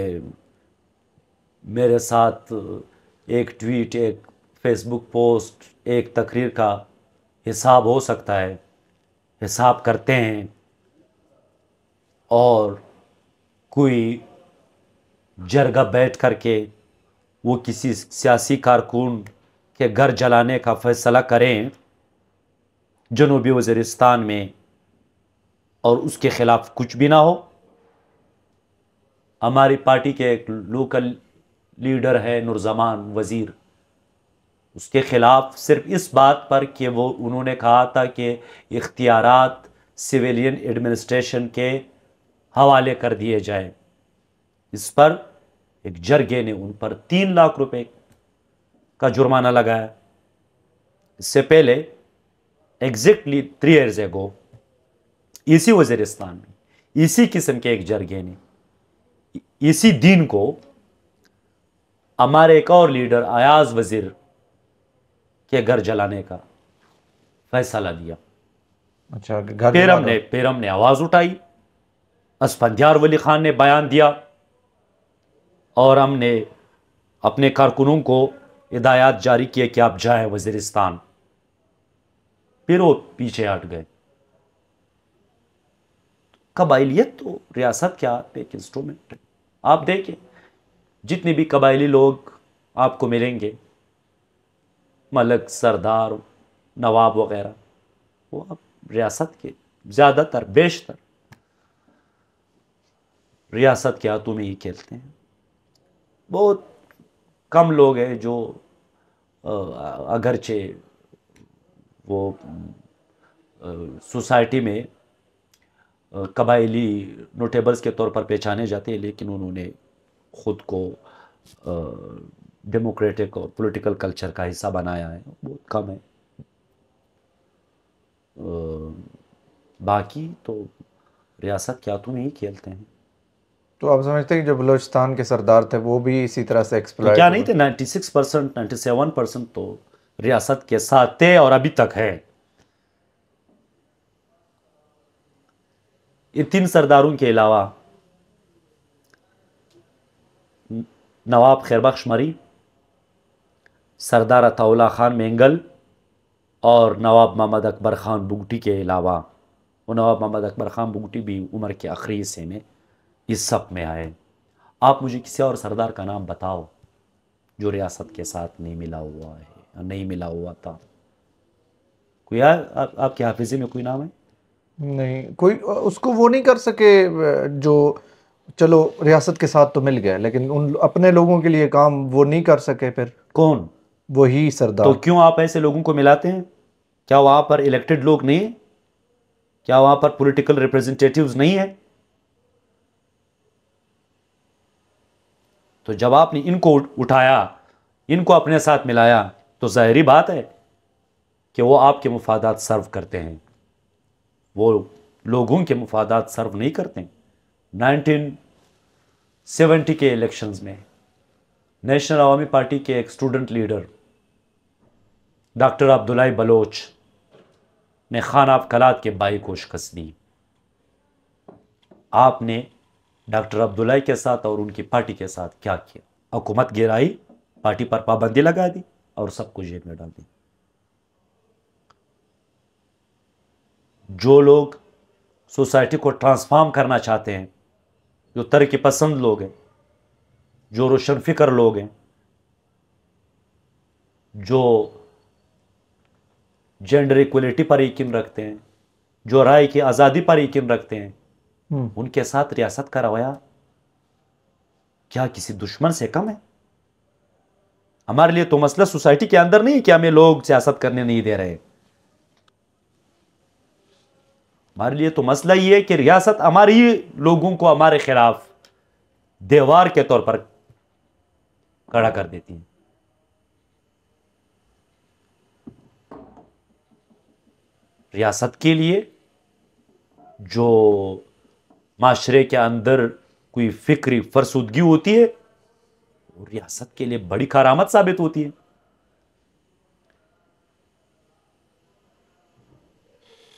मेरे साथ एक ट्वीट एक फेसबुक पोस्ट एक तकरीर का हिसाब हो सकता है हिसाब करते हैं और कोई जरगा बैठ कर के वो किसी सियासी कारकुन के घर जलाने का फैसला करें जनूबी वजरिस्तान में और उसके ख़िलाफ़ कुछ भी ना हो हमारी पार्टी के एक लोकल लीडर है नुरज़मान वज़ीर उसके ख़िलाफ़ सिर्फ इस बात पर कि वो उन्होंने कहा था कि इख्तियार सिविलियन एडमिनिस्ट्रेशन के हवाले कर दिए जाए इस पर एक जरगे ने उन पर तीन लाख रुपए का जुर्माना लगाया इससे पहले एग्जैक्टली थ्री ईयर्स एगो इसी वजेरिस्तान में इसी किस्म के एक जरगे ने इसी दिन को हमारे एक और लीडर अयाज वजीर के घर जलाने का फैसला दिया अच्छा पेरम ने पेरम ने आवाज उठाई असफंदार वली ख़ान ने बयान दिया और हमने अपने कारकुनों को हिदायत जारी किए कि आप जाएं वजीरिस्तान फिर वो पीछे हट गए कबाइलियत तो रियासत क्या एक इंस्ट्रूमेंट है आप देखें जितने भी कबायली लोग आपको मिलेंगे मलक सरदार नवाब वगैरह वो आप रियासत के ज़्यादातर बेशतर रियासत के हाथों में ही खेलते हैं बहुत कम लोग हैं जो अगरचे वो सोसाइटी में कबायली नोटेबल्स के तौर पर पहचाने जाते हैं लेकिन उन्होंने खुद को डेमोक्रेटिक और पॉलिटिकल कल्चर का हिस्सा बनाया है बहुत कम है बाकी तो रियासत क्या तुम ही खेलते हैं तो आप समझते हैं कि जो बलोचिस्तान के सरदार थे वो भी इसी तरह से एक्सप्लोर तो क्या नहीं थे ninety six percent ninety seven percent तो रियासत के साथ थे और अभी तक है इन तीन सरदारों के अलावा नवाब खैरबख्श मरी सरदार अताउल्ला खान मेंगल और नवाब मोहम्मद अकबर ख़ान बुगटी के अलावा वो नवाब मोहम्मद अकबर ख़ान बुगटी भी उम्र के आखिरी हिस्से में इस सब में आए आप मुझे किसी और सरदार का नाम बताओ जो रियासत के साथ नहीं मिला हुआ है नहीं मिला हुआ था कोई यार आप, आपके हाफिजे में कोई नाम है नहीं कोई उसको वो नहीं कर सके जो चलो रियासत के साथ तो मिल गया लेकिन उन अपने लोगों के लिए काम वो नहीं कर सके फिर कौन वही सरदार तो क्यों आप ऐसे लोगों को मिलाते हैं क्या वहाँ पर इलेक्टेड लोग नहीं है क्या वहाँ पर पॉलिटिकल रिप्रेजेंटेटिव्स नहीं है तो जब आपने इनको उठाया इनको अपने साथ मिलाया तो ज़ाहरी बात है कि वो आपके मफादात सर्व करते हैं वो लोगों के मफादात सर्व नहीं करते नाइनटीन सेवेंटी के इलेक्शंस में नेशनल आवामी पार्टी के एक student leader doctor Abdullahi Baloch ने खान आप कलात के बाई को शिकस्त दी आपने डॉक्टर अब्दुल्लाई के साथ और उनकी पार्टी के साथ क्या किया हुकूमत गिराई पार्टी पर पाबंदी लगा दी और सबको जेल में डाल दी जो लोग सोसाइटी को ट्रांसफार्म करना चाहते हैं जो तरक्की पसंद लोग हैं जो रोशन फिक्र लोग हैं जो जेंडर इक्वलिटी पर यकीन रखते हैं जो राय की आज़ादी पर यकीन रखते हैं हम्म। उनके साथ रियासत का रवैया क्या किसी दुश्मन से कम है हमारे लिए तो मसला सोसाइटी के अंदर नहीं कि हमें लोग सियासत करने नहीं दे रहे हमारे लिए तो मसला ये है कि रियासत हमारी लोगों को हमारे खिलाफ देवार के तौर पर खड़ा कर देती है रियासत के लिए जो माशरे के अंदर कोई फिक्री फरसुदगी होती है रियासत के लिए बड़ी करामत साबित होती है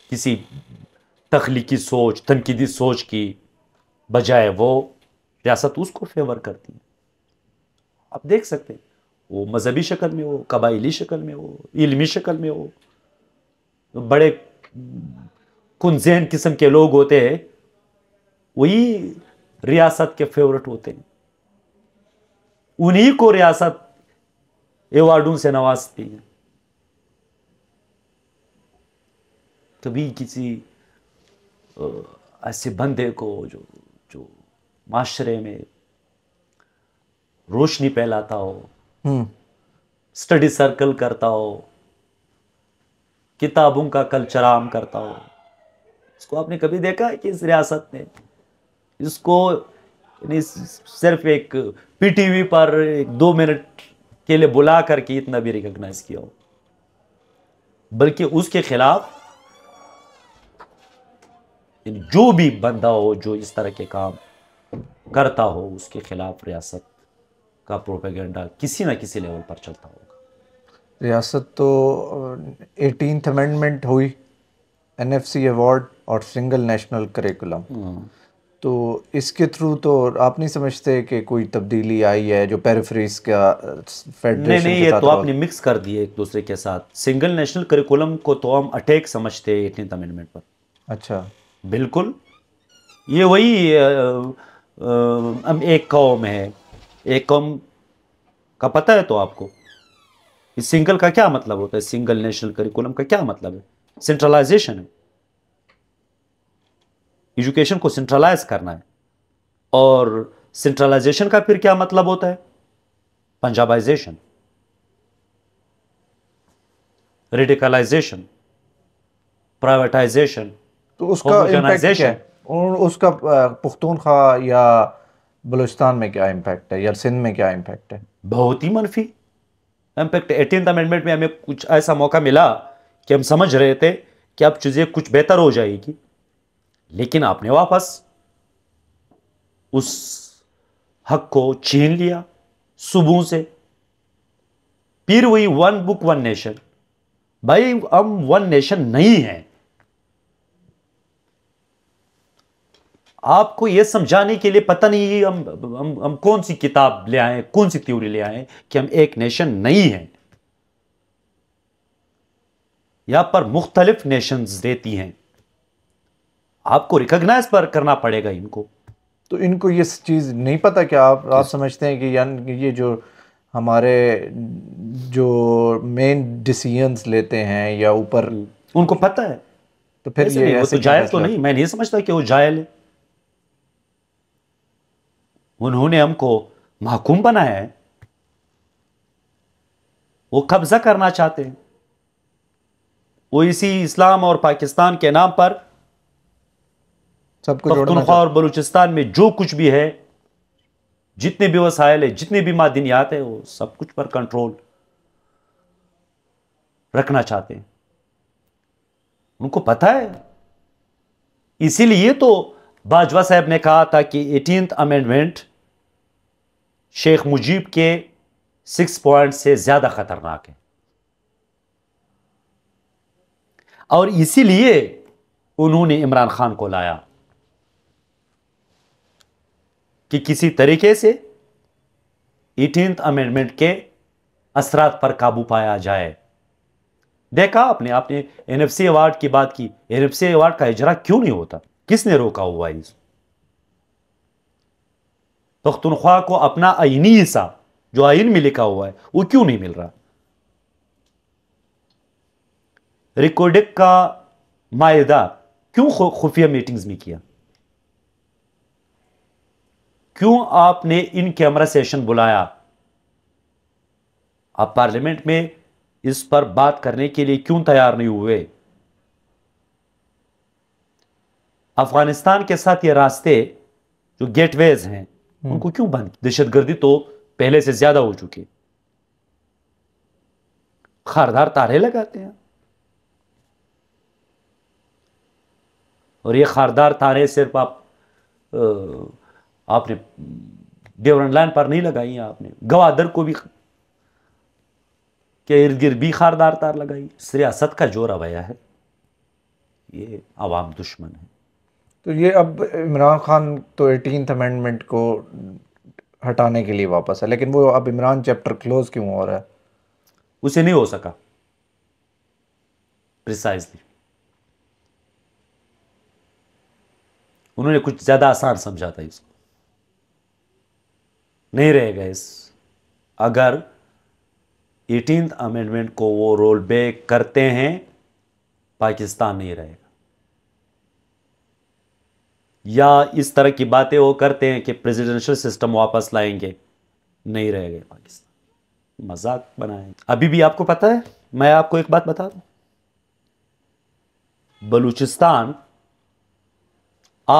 किसी तखलीकी सोच तनकीदी सोच की बजाय वो रियासत उसको फेवर करती है आप देख सकते हैं वो मजहबी शक्ल में हो कबाइली शक्ल में हो इलमी शक्ल में हो बड़े कुंजैन किस्म के लोग होते हैं वही रियासत के फेवरेट होते हैं उन्हीं को रियासत एवार्डों से नवाजती है कभी किसी ऐसे बंदे को जो जो माशरे में रोशनी फैलाता हो हम्म। स्टडी सर्कल करता हो किताबों का कल्चर आम करता हो इसको आपने कभी देखा है कि इस रियासत ने इसको सिर्फ एक पीटीवी पर एक दो मिनट के लिए बुला करके इतना भी रिकॉग्नाइज किया हो बल्कि उसके खिलाफ जो भी बंदा हो जो इस तरह के काम करता हो उसके खिलाफ रियासत का प्रोपेगेंडा किसी ना किसी लेवल पर चलता होगा रियासत तो एटीन अमेंडमेंट हुई एनएफसी अवार्ड और सिंगल नेशनल करिकुलम तो इसके थ्रू तो आप नहीं समझते कि कोई तब्दीली आई है जो पेरिफरीज का फेडरेशन नहीं नहीं ये तो आपने मिक्स कर दिए एक दूसरे के साथ सिंगल नेशनल करिकुलम को तो हम अटैक समझते हैं अमेंडमेंट पर अच्छा बिल्कुल ये वही हम एक कौम है एक कौम का पता है तो आपको इस सिंगल का क्या मतलब होता है सिंगल नेशनल करिकुलम का क्या मतलब है सेंट्रलाइजेशन है एजुकेशन को सेंट्रलाइज करना है और सेंट्रलाइजेशन का फिर क्या मतलब होता है पंजाबाइजेशन रेडिकलाइजेशन प्राइवेटाइजेशन तो उसका और उसका पुख्तूनखा या बलूचिस्तान में क्या इम्पैक्ट है या सिंध में क्या इम्पैक्ट है बहुत ही मनफी इम्पैक्ट एटीन अमेंडमेंट में हमें कुछ ऐसा मौका मिला कि हम समझ रहे थे कि अब चीज़ें कुछ बेहतर हो जाएगी लेकिन आपने वापस उस हक को छीन लिया सुबह से फिर वही वन बुक वन नेशन भाई हम वन नेशन नहीं है आपको यह समझाने के लिए पता नहीं हम हम हम कौन सी किताब ले आए कौन सी थ्योरी ले आए कि हम एक नेशन नहीं है यहां पर मुख्तलिफ नेशंस रहती हैं आपको रिकग्नाइज पर करना पड़ेगा इनको तो इनको ये चीज़ नहीं पता क्या आप आप समझते हैं कि ये जो हमारे जो मेन डिसीजंस लेते हैं या ऊपर hmm. उनको पता है तो फिर ये नहीं, तो जायल तो नहीं मैं नहीं समझता कि वो जायल है उन्होंने हमको महकूम बनाया है वो कब्जा करना चाहते हैं वो इसी इस्लाम और पाकिस्तान के नाम पर सबको पख्तनख्वा तो और बलूचिस्तान में जो कुछ भी है जितने भी वसायल है जितने भी मादनियात है वो सब कुछ पर कंट्रोल रखना चाहते हैं उनको पता है इसीलिए तो बाजवा साहब ने कहा था कि एटीन अमेंडमेंट शेख मुजीब के सिक्स पॉइंट से ज़्यादा ख़तरनाक है और इसीलिए उन्होंने इमरान खान को लाया कि किसी तरीके से एटींथ अमेंडमेंट के असरात पर काबू पाया जाए देखा आपने आपने एनएफसी अवार्ड की बात की एनएफसी अवार्ड का इजरा क्यों नहीं होता किसने रोका हुआ इस पख्तनख्वा को अपना आइनी हिस्सा जो आइन में लिखा हुआ है वो क्यों नहीं मिल रहा रिकॉर्डिक का मायदा क्यों खुफिया मीटिंग्स में किया क्यों आपने इन कैमरा सेशन बुलाया आप पार्लियामेंट में इस पर बात करने के लिए क्यों तैयार नहीं हुए अफगानिस्तान के साथ ये रास्ते जो गेटवेज हैं हम्म। उनको क्यों बंद दहशतगर्दी तो पहले से ज्यादा हो चुकी खारदार तारे लगाते हैं और ये खारदार तारे सिर्फ आप आ, आपने डेवरन लाइन पर नहीं लगाई आपने गवादर को भी के इर्द गिर्द भी खारदार तार लगाई सियासत का जो रवैया है ये आवाम दुश्मन है तो ये अब इमरान खान तो एटीन अमेंडमेंट को हटाने के लिए वापस है लेकिन वो अब इमरान चैप्टर क्लोज क्यों हो रहा है उसे नहीं हो सका प्रिसाइजली उन्होंने कुछ ज़्यादा आसान समझा था इसको नहीं रहेगा इस अगर एटीन अमेंडमेंट को वो रोल बैक करते हैं पाकिस्तान नहीं रहेगा या इस तरह की बातें वो करते हैं कि प्रेसिडेंशियल सिस्टम वापस लाएंगे नहीं रहेगा पाकिस्तान मजाक बनाए अभी भी आपको पता है मैं आपको एक बात बता दू बलूचिस्तान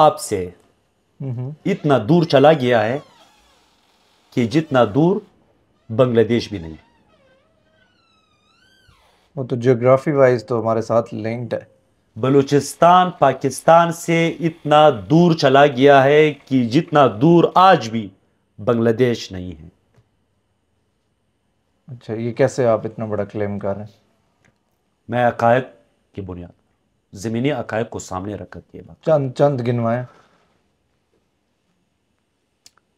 आपसे हम्म। इतना दूर चला गया है कि जितना दूर बांग्लादेश भी नहीं वो तो जियोग्राफी वाइज तो हमारे साथ लिंक्ड है बलूचिस्तान पाकिस्तान से इतना दूर चला गया है कि जितना दूर आज भी बांग्लादेश नहीं है अच्छा ये कैसे आप इतना बड़ा क्लेम कर रहे हैं मैं अकायद की बुनियाद ज़मीनी अकायद को सामने रख चंद चंद गिनवाएं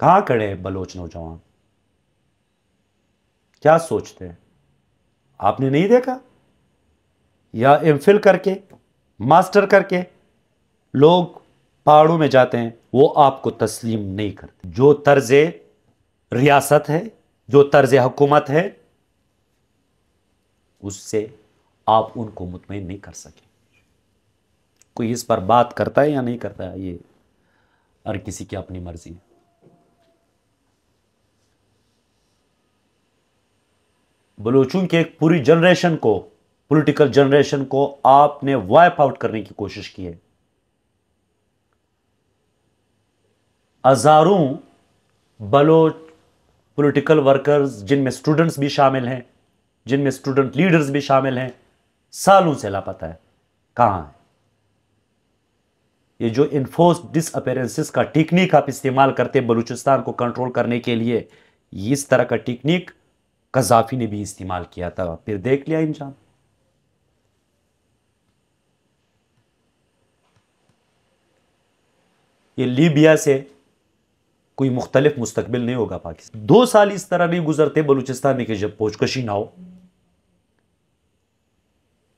कहाँ खड़े हैं बलोच नौजवान क्या सोचते हैं आपने नहीं देखा या एम करके मास्टर करके लोग पहाड़ों में जाते हैं वो आपको तस्लीम नहीं करते जो तर्ज रियासत है जो तर्ज हुकूमत है उससे आप उनको मुतमिन नहीं कर सके कोई इस पर बात करता है या नहीं करता है ये हर किसी की अपनी मर्ज़ी है बलोचों की एक पूरी जनरेशन को पॉलिटिकल जनरेशन को आपने वाइप आउट करने की कोशिश की है हजारों बलोच पॉलिटिकल वर्कर्स जिनमें स्टूडेंट्स भी शामिल हैं जिनमें स्टूडेंट लीडर्स भी शामिल हैं सालों से लापता है कहां है ये जो इन्फोर्स डिसअपेरेंसिस का टेक्निक आप इस्तेमाल करते हैं बलूचिस्तान को कंट्रोल करने के लिए इस तरह का टेक्निक कजाफी ने भी इस्तेमाल किया था फिर देख लिया इंजाम ये लीबिया से कोई मुख्तलिफ मुस्तकबिल नहीं होगा पाकिस्तान दो साल इस तरह नहीं गुजरते बलूचिस्तान में कि जब फौजकशी ना हो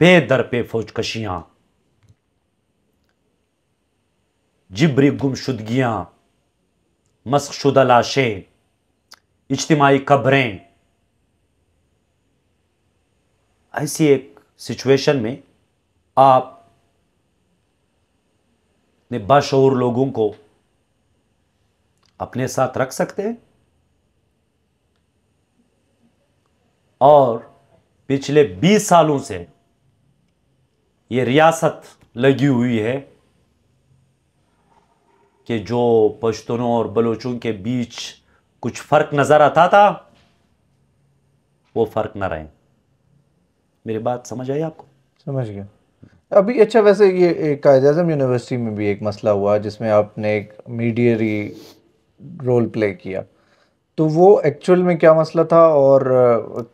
पे दर पे फौजकशियां जिबरी गुमशुदगियां मस्क शुदा लाशें इज्तमाही खबरें ऐसी एक सिचुएशन में आप ने बाशूर लोगों को अपने साथ रख सकते हैं और पिछले 20 सालों से ये रियासत लगी हुई है कि जो पश्तनों और बलोचों के बीच कुछ फ़र्क नज़र आता था वो फ़र्क ना रहें मेरी बात समझ आई आपको समझ गया अभी अच्छा वैसे ये कायद अजम यूनिवर्सिटी में भी एक मसला हुआ जिसमें आपने एक मीडियरी रोल प्ले किया तो वो एक्चुअल में क्या मसला था और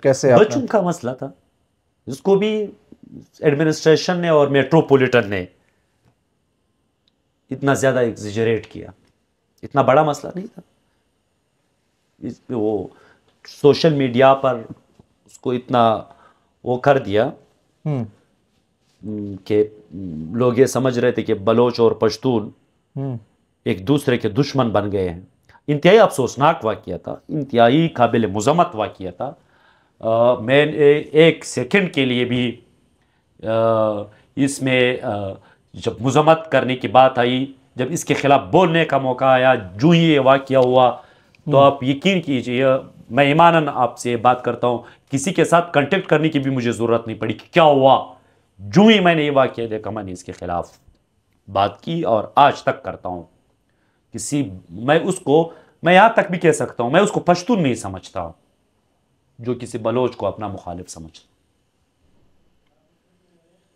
कैसे बच्चों का मसला था जिसको भी एडमिनिस्ट्रेशन ने और मेट्रोपॉलिटन ने इतना ज़्यादा एग्जिजरेट किया इतना बड़ा मसला नहीं था इस वो सोशल मीडिया पर उसको इतना वो कर दिया हम्म। हम्म, कि लोग ये समझ रहे थे कि बलोच और पश्तून हम्म। एक दूसरे के दुश्मन बन गए हैं इंतहाई अफसोसनाक वाक्य था इंतहाई काबिल मजम्मत वाक्य था आ, मैं एक सेकंड के लिए भी इसमें जब मजम्मत करने की बात आई जब इसके ख़िलाफ़ बोलने का मौका आया जू ही ये वाक्य हुआ तो आप यकीन कीजिए मैं ईमानन आपसे बात करता हूँ किसी के साथ कंटेक्ट करने की भी मुझे ज़रूरत नहीं पड़ी कि क्या हुआ जो ही मैंने ये वाक्य देखा मैंने इसके ख़िलाफ़ बात की और आज तक करता हूं किसी मैं उसको मैं यहां तक भी कह सकता हूं मैं उसको पश्तून नहीं समझता जो किसी बलोच को अपना मुखालिफ समझ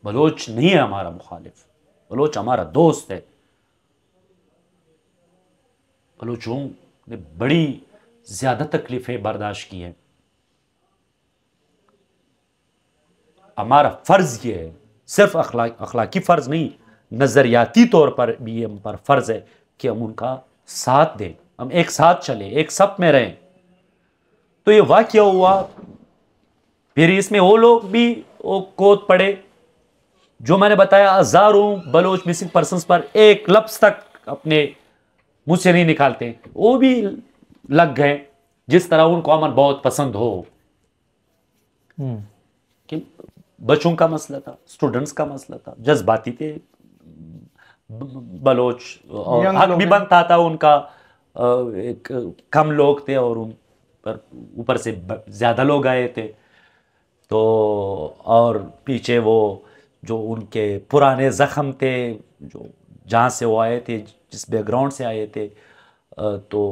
बलोच नहीं है हमारा मुखालिफ बलोच हमारा दोस्त है बलोचों ने बड़ी ज़्यादा तकलीफ़ें बर्दाश्त की हैं हमारा फ़र्ज़ ये है सिर्फ अखला अखलाकी फ़र्ज़ नहीं नज़रियाती तौर पर भी हम पर फ़र्ज़ है कि हम उनका साथ दें हम एक साथ चलें एक सब में रहें तो ये वाक्य हुआ फिर इसमें वो लोग भी वो कोत पड़े जो मैंने बताया हज़ारों बलोच मिसिंग पर्सनस पर एक लफ्स तक अपने मुँह से नहीं निकालते वो भी लग गए जिस तरह उनको अमन बहुत पसंद हो हम्म। कि बच्चों का मसला था स्टूडेंट्स का मसला था जज्बाती थे बलोच और हक भी बनता था उनका एक कम लोग थे और उन पर ऊपर से ज़्यादा लोग आए थे तो और पीछे वो जो उनके पुराने जख्म थे जो जहाँ से वो आए थे जिस बैकग्राउंड से आए थे तो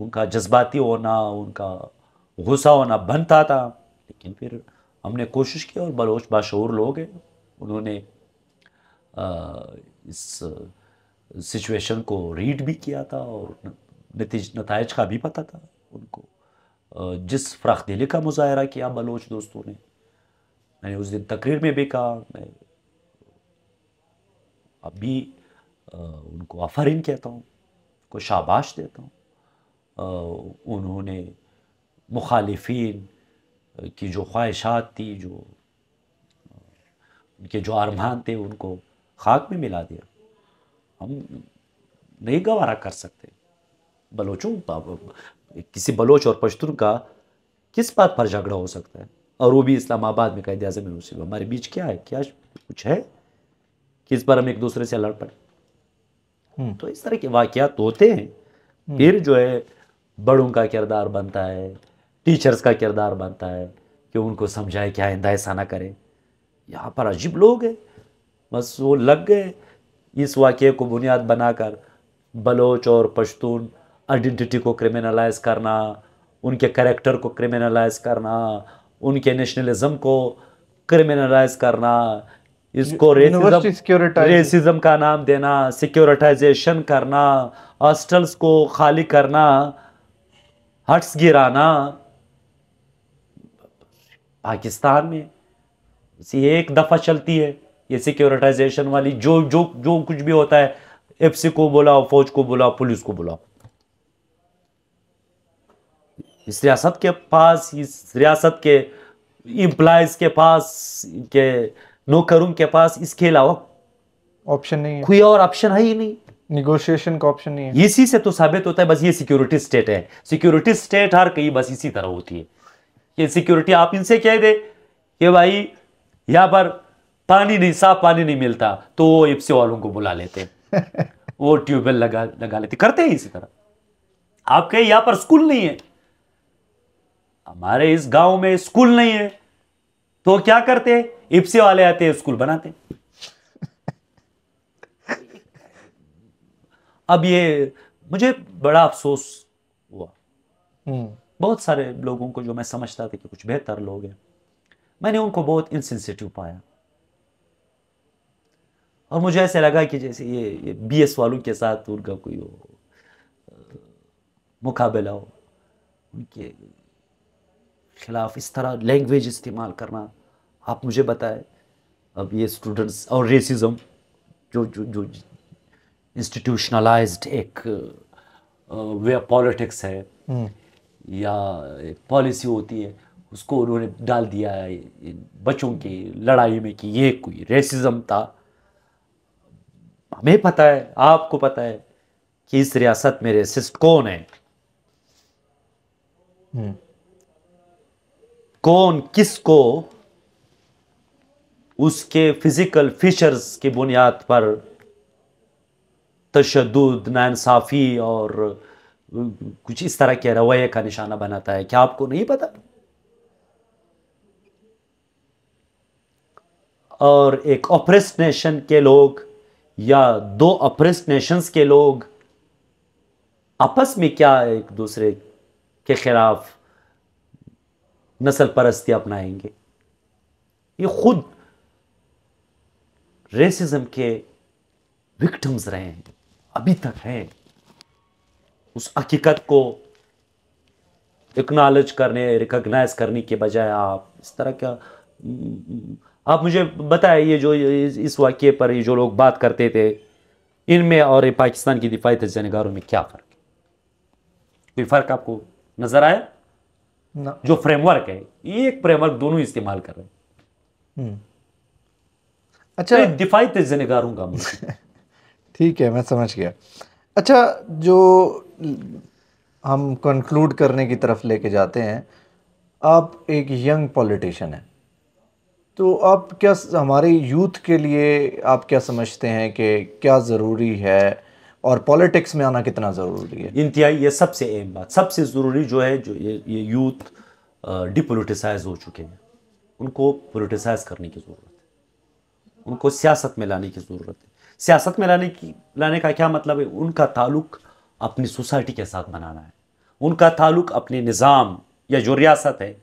उनका जज्बाती होना उनका गुस्सा होना बनता था लेकिन फिर हमने कोशिश की और बलोच बाशूर लोग हैं उन्होंने इस सिचुएशन को रीड भी किया था और नतीज नतज का भी पता था उनको जिस फ्राख दिली का मुजाहरा किया बलोच दोस्तों ने मैंने उस दिन तकरीर में भी कहा मैं अभी उनको आफरीन कहता हूँ को शाबाश देता हूँ उन्होंने मुखालफी की जो ख्वाहिशात थी जो उनके जो अरमान थे उनको खाक में मिला दिया हम नहीं गवारा कर सकते बलोचों किसी बलोच और पश्तून का किस बात पर झगड़ा हो सकता है और वो भी इस्लामाबाद में कैद अजम हमारे बीच क्या है क्या कुछ है किस पर हम एक दूसरे से लड़ पड़े हम्म। तो इस तरह के वाक़ात होते हैं हम्म। फिर जो है बड़ों का किरदार बनता है टीचर्स का किरदार बनता है कि उनको समझाए कि आइंदा ऐसा ना करें यहाँ पर अजीब लोग हैं बस वो लग गए इस वाक़े को बुनियाद बनाकर बलोच और पश्तून आइडेंटिटी को क्रिमिनलाइज करना उनके करेक्टर को क्रिमिनलाइज करना उनके नेशनलिज्म को क्रिमिनलाइज करना इसको रेसिज्म का नाम देना सिक्योरिटाइजेशन करना हॉस्टल्स को खाली करना हट्स गिराना पाकिस्तान में एक दफ़ा चलती है ये सिक्योरिटाइजेशन वाली जो जो जो कुछ भी होता है एफ को बुलाओ फौज को बुलाओ पुलिस को बुलाओ इस रियासत के पास इस रियासत के इम्प्लाइज के पास के नौकरों के पास इसके अलावा ऑप्शन नहीं है कोई और ऑप्शन है ही नहीं निगोशिएशन का ऑप्शन नहीं है इसी से तो साबित होता है बस ये सिक्योरिटी स्टेट है सिक्योरिटी स्टेट हर कहीं बस इसी तरह होती है ये सिक्योरिटी आप इनसे कह दे कि भाई यहां पर पानी नहीं साफ पानी नहीं मिलता तो वो एफसी वालों को बुला लेते वो ट्यूबवेल लगा लगा लेते करते हैं इसी तरह आप कहे यहां पर स्कूल नहीं है हमारे इस गांव में स्कूल नहीं है तो क्या करते इप्से वाले आते हैं स्कूल बनाते अब ये मुझे बड़ा अफसोस हुआ हम्म। बहुत सारे लोगों को जो मैं समझता था कि कुछ बेहतर लोग हैं मैंने उनको बहुत इनसेंसिटिव पाया और मुझे ऐसे लगा कि जैसे ये, ये बी वालों के साथ उनका कोई हो मुकाबला हो उनके खिलाफ इस तरह लैंग्वेज इस्तेमाल करना आप मुझे बताएं अब ये स्टूडेंट्स और रेसिज्म जो जो जो इंस्टीट्यूशनलाइज्ड एक वे पॉलिटिक्स है हम्म। या पॉलिसी होती है उसको उन्होंने डाल दिया है बच्चों की लड़ाई में कि ये कोई रेसिज्म था हमें पता है आपको पता है कि इस रियासत में रेसिस्ट कौन है हम्म। कौन किसको उसके फिजिकल फीचर्स की बुनियाद पर तशद नासाफ़ी और कुछ इस तरह के रवैये का निशाना बनाता है क्या आपको नहीं पता और एक ऑपरेस्ट नेशन के लोग या दो ऑपरेस्ट नेशंस के लोग आपस में क्या एक दूसरे के खिलाफ नस्ल परस्ती अपनाएंगे ये खुद रेसिज्म के विक्टिम्स रहे हैं अभी तक हैं उस हकीकत को एक्नॉलेज करने रिकॉग्नाइज करने के बजाय आप इस तरह का हम्म, आप मुझे बताए ये जो इस वाक्य पर ये जो लोग बात करते थे इनमें और पाकिस्तान की दिफाई जनगारों में क्या फ़र्क है कोई फ़र्क आपको नज़र आया ना जो फ्रेमवर्क है एक फ्रेमवर्क दोनों इस्तेमाल कर रहे हैं हम्म। तो अच्छा तो दिफाई तजनेगारों का ठीक है मैं समझ गया अच्छा जो हम कंक्लूड करने की तरफ लेके जाते हैं आप एक यंग पॉलिटिशियन हैं तो आप क्या हमारे यूथ के लिए आप क्या समझते हैं कि क्या ज़रूरी है और पॉलिटिक्स में आना कितना ज़रूरी है इंतहाई ये सबसे अहम बात सबसे ज़रूरी जो है जो ये, ये यूथ डिपोलिटिसाइज हो चुके हैं उनको पोलिटिसाइज करने की ज़रूरत है उनको सियासत में लाने की ज़रूरत है सियासत में लाने की लाने का क्या मतलब है उनका ताल्लुक अपनी सोसाइटी के साथ बनाना है उनका ताल्लुक अपने निज़ाम या जो रियासत है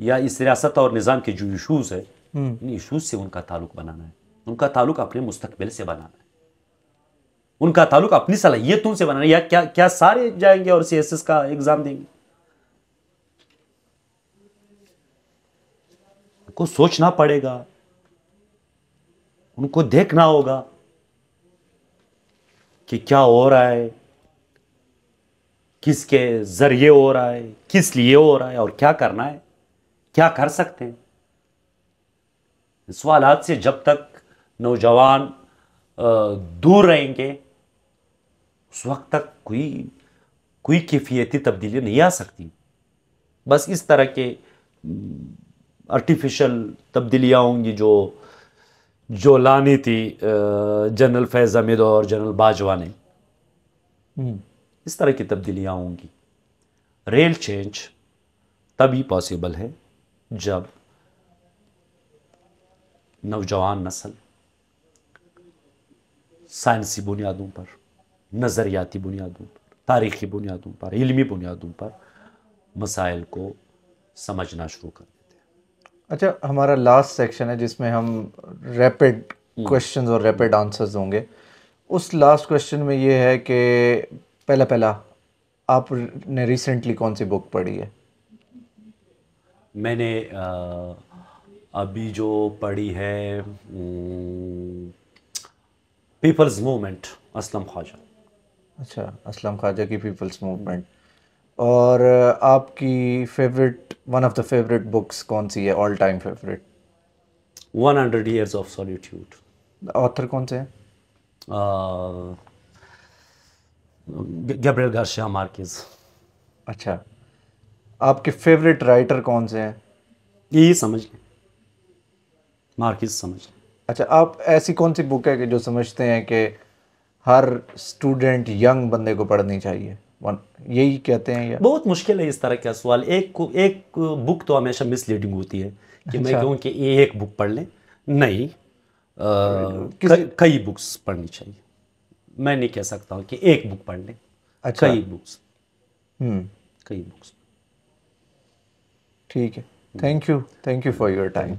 या इस रियासत और निज़ाम के जो इशूज़ है हम्म। इन इशूज़ से उनका ताल्लुक बनाना है उनका ताल्लुक अपने मुस्तबिल से बनाना है उनका ताल्लुक अपनी सलाहियतों से बनाना है या क्या क्या सारे जाएंगे और सी एस एस का एग्ज़ाम देंगे उनको सोचना पड़ेगा उनको देखना होगा कि क्या हो रहा है किसके ज़रिए हो रहा है किस लिए हो रहा है और क्या करना है क्या कर सकते हैं सवाल से जब तक नौजवान दूर रहेंगे उस वक्त तक कोई कोई कैफियती तब्दीली नहीं आ सकती बस इस तरह के आर्टिफिशियल तब्दीलियाँ होंगी जो जो लानी थी जनरल फैज़ अमिद और जनरल बाजवा ने हम्म। इस तरह की तब्दीलियाँ होंगी रेल चेंज तभी पॉसिबल है जब नौजवान नस्ल साइंसी बुनियादों पर नज़रियाती बुनियादों पर तारीखी बुनियादों पर इलमी बुनियादों पर मसाइल को समझना शुरू कर अच्छा हमारा लास्ट सेक्शन है जिसमें हम रैपिड क्वेश्चंस हम्म। और रैपिड आंसर्स होंगे उस लास्ट क्वेश्चन में ये है कि पहला पहला आपने रिसेंटली कौन सी बुक पढ़ी है मैंने आ, अभी जो पढ़ी है पीपल्स मूवमेंट असलम ख्वाजा अच्छा असलम ख्वाजा की पीपल्स मूवमेंट और uh, आपकी favourite one of the favourite books कौन सी है all time favourite one hundred years of solitude author कौन से हैं गर्शिया uh, गार्शिया अच्छा आपके फेवरेट राइटर कौन से हैं यही समझ लें मार्किज समझ लें अच्छा आप ऐसी कौन सी बुक है कि जो समझते हैं कि हर स्टूडेंट यंग बंदे को पढ़नी चाहिए यही कहते हैं या? बहुत मुश्किल है इस तरह का सवाल एक एक बुक तो हमेशा मिसलीडिंग होती है कि मैं अच्छा। कहूँ कि एक बुक पढ़ लें नहीं कई बुक्स पढ़नी चाहिए मैं नहीं कह सकता हूँ कि एक बुक पढ़ लें अच्छा कई बुक्स हम्म। कई बुक्स ठीक है thank you thank you for your time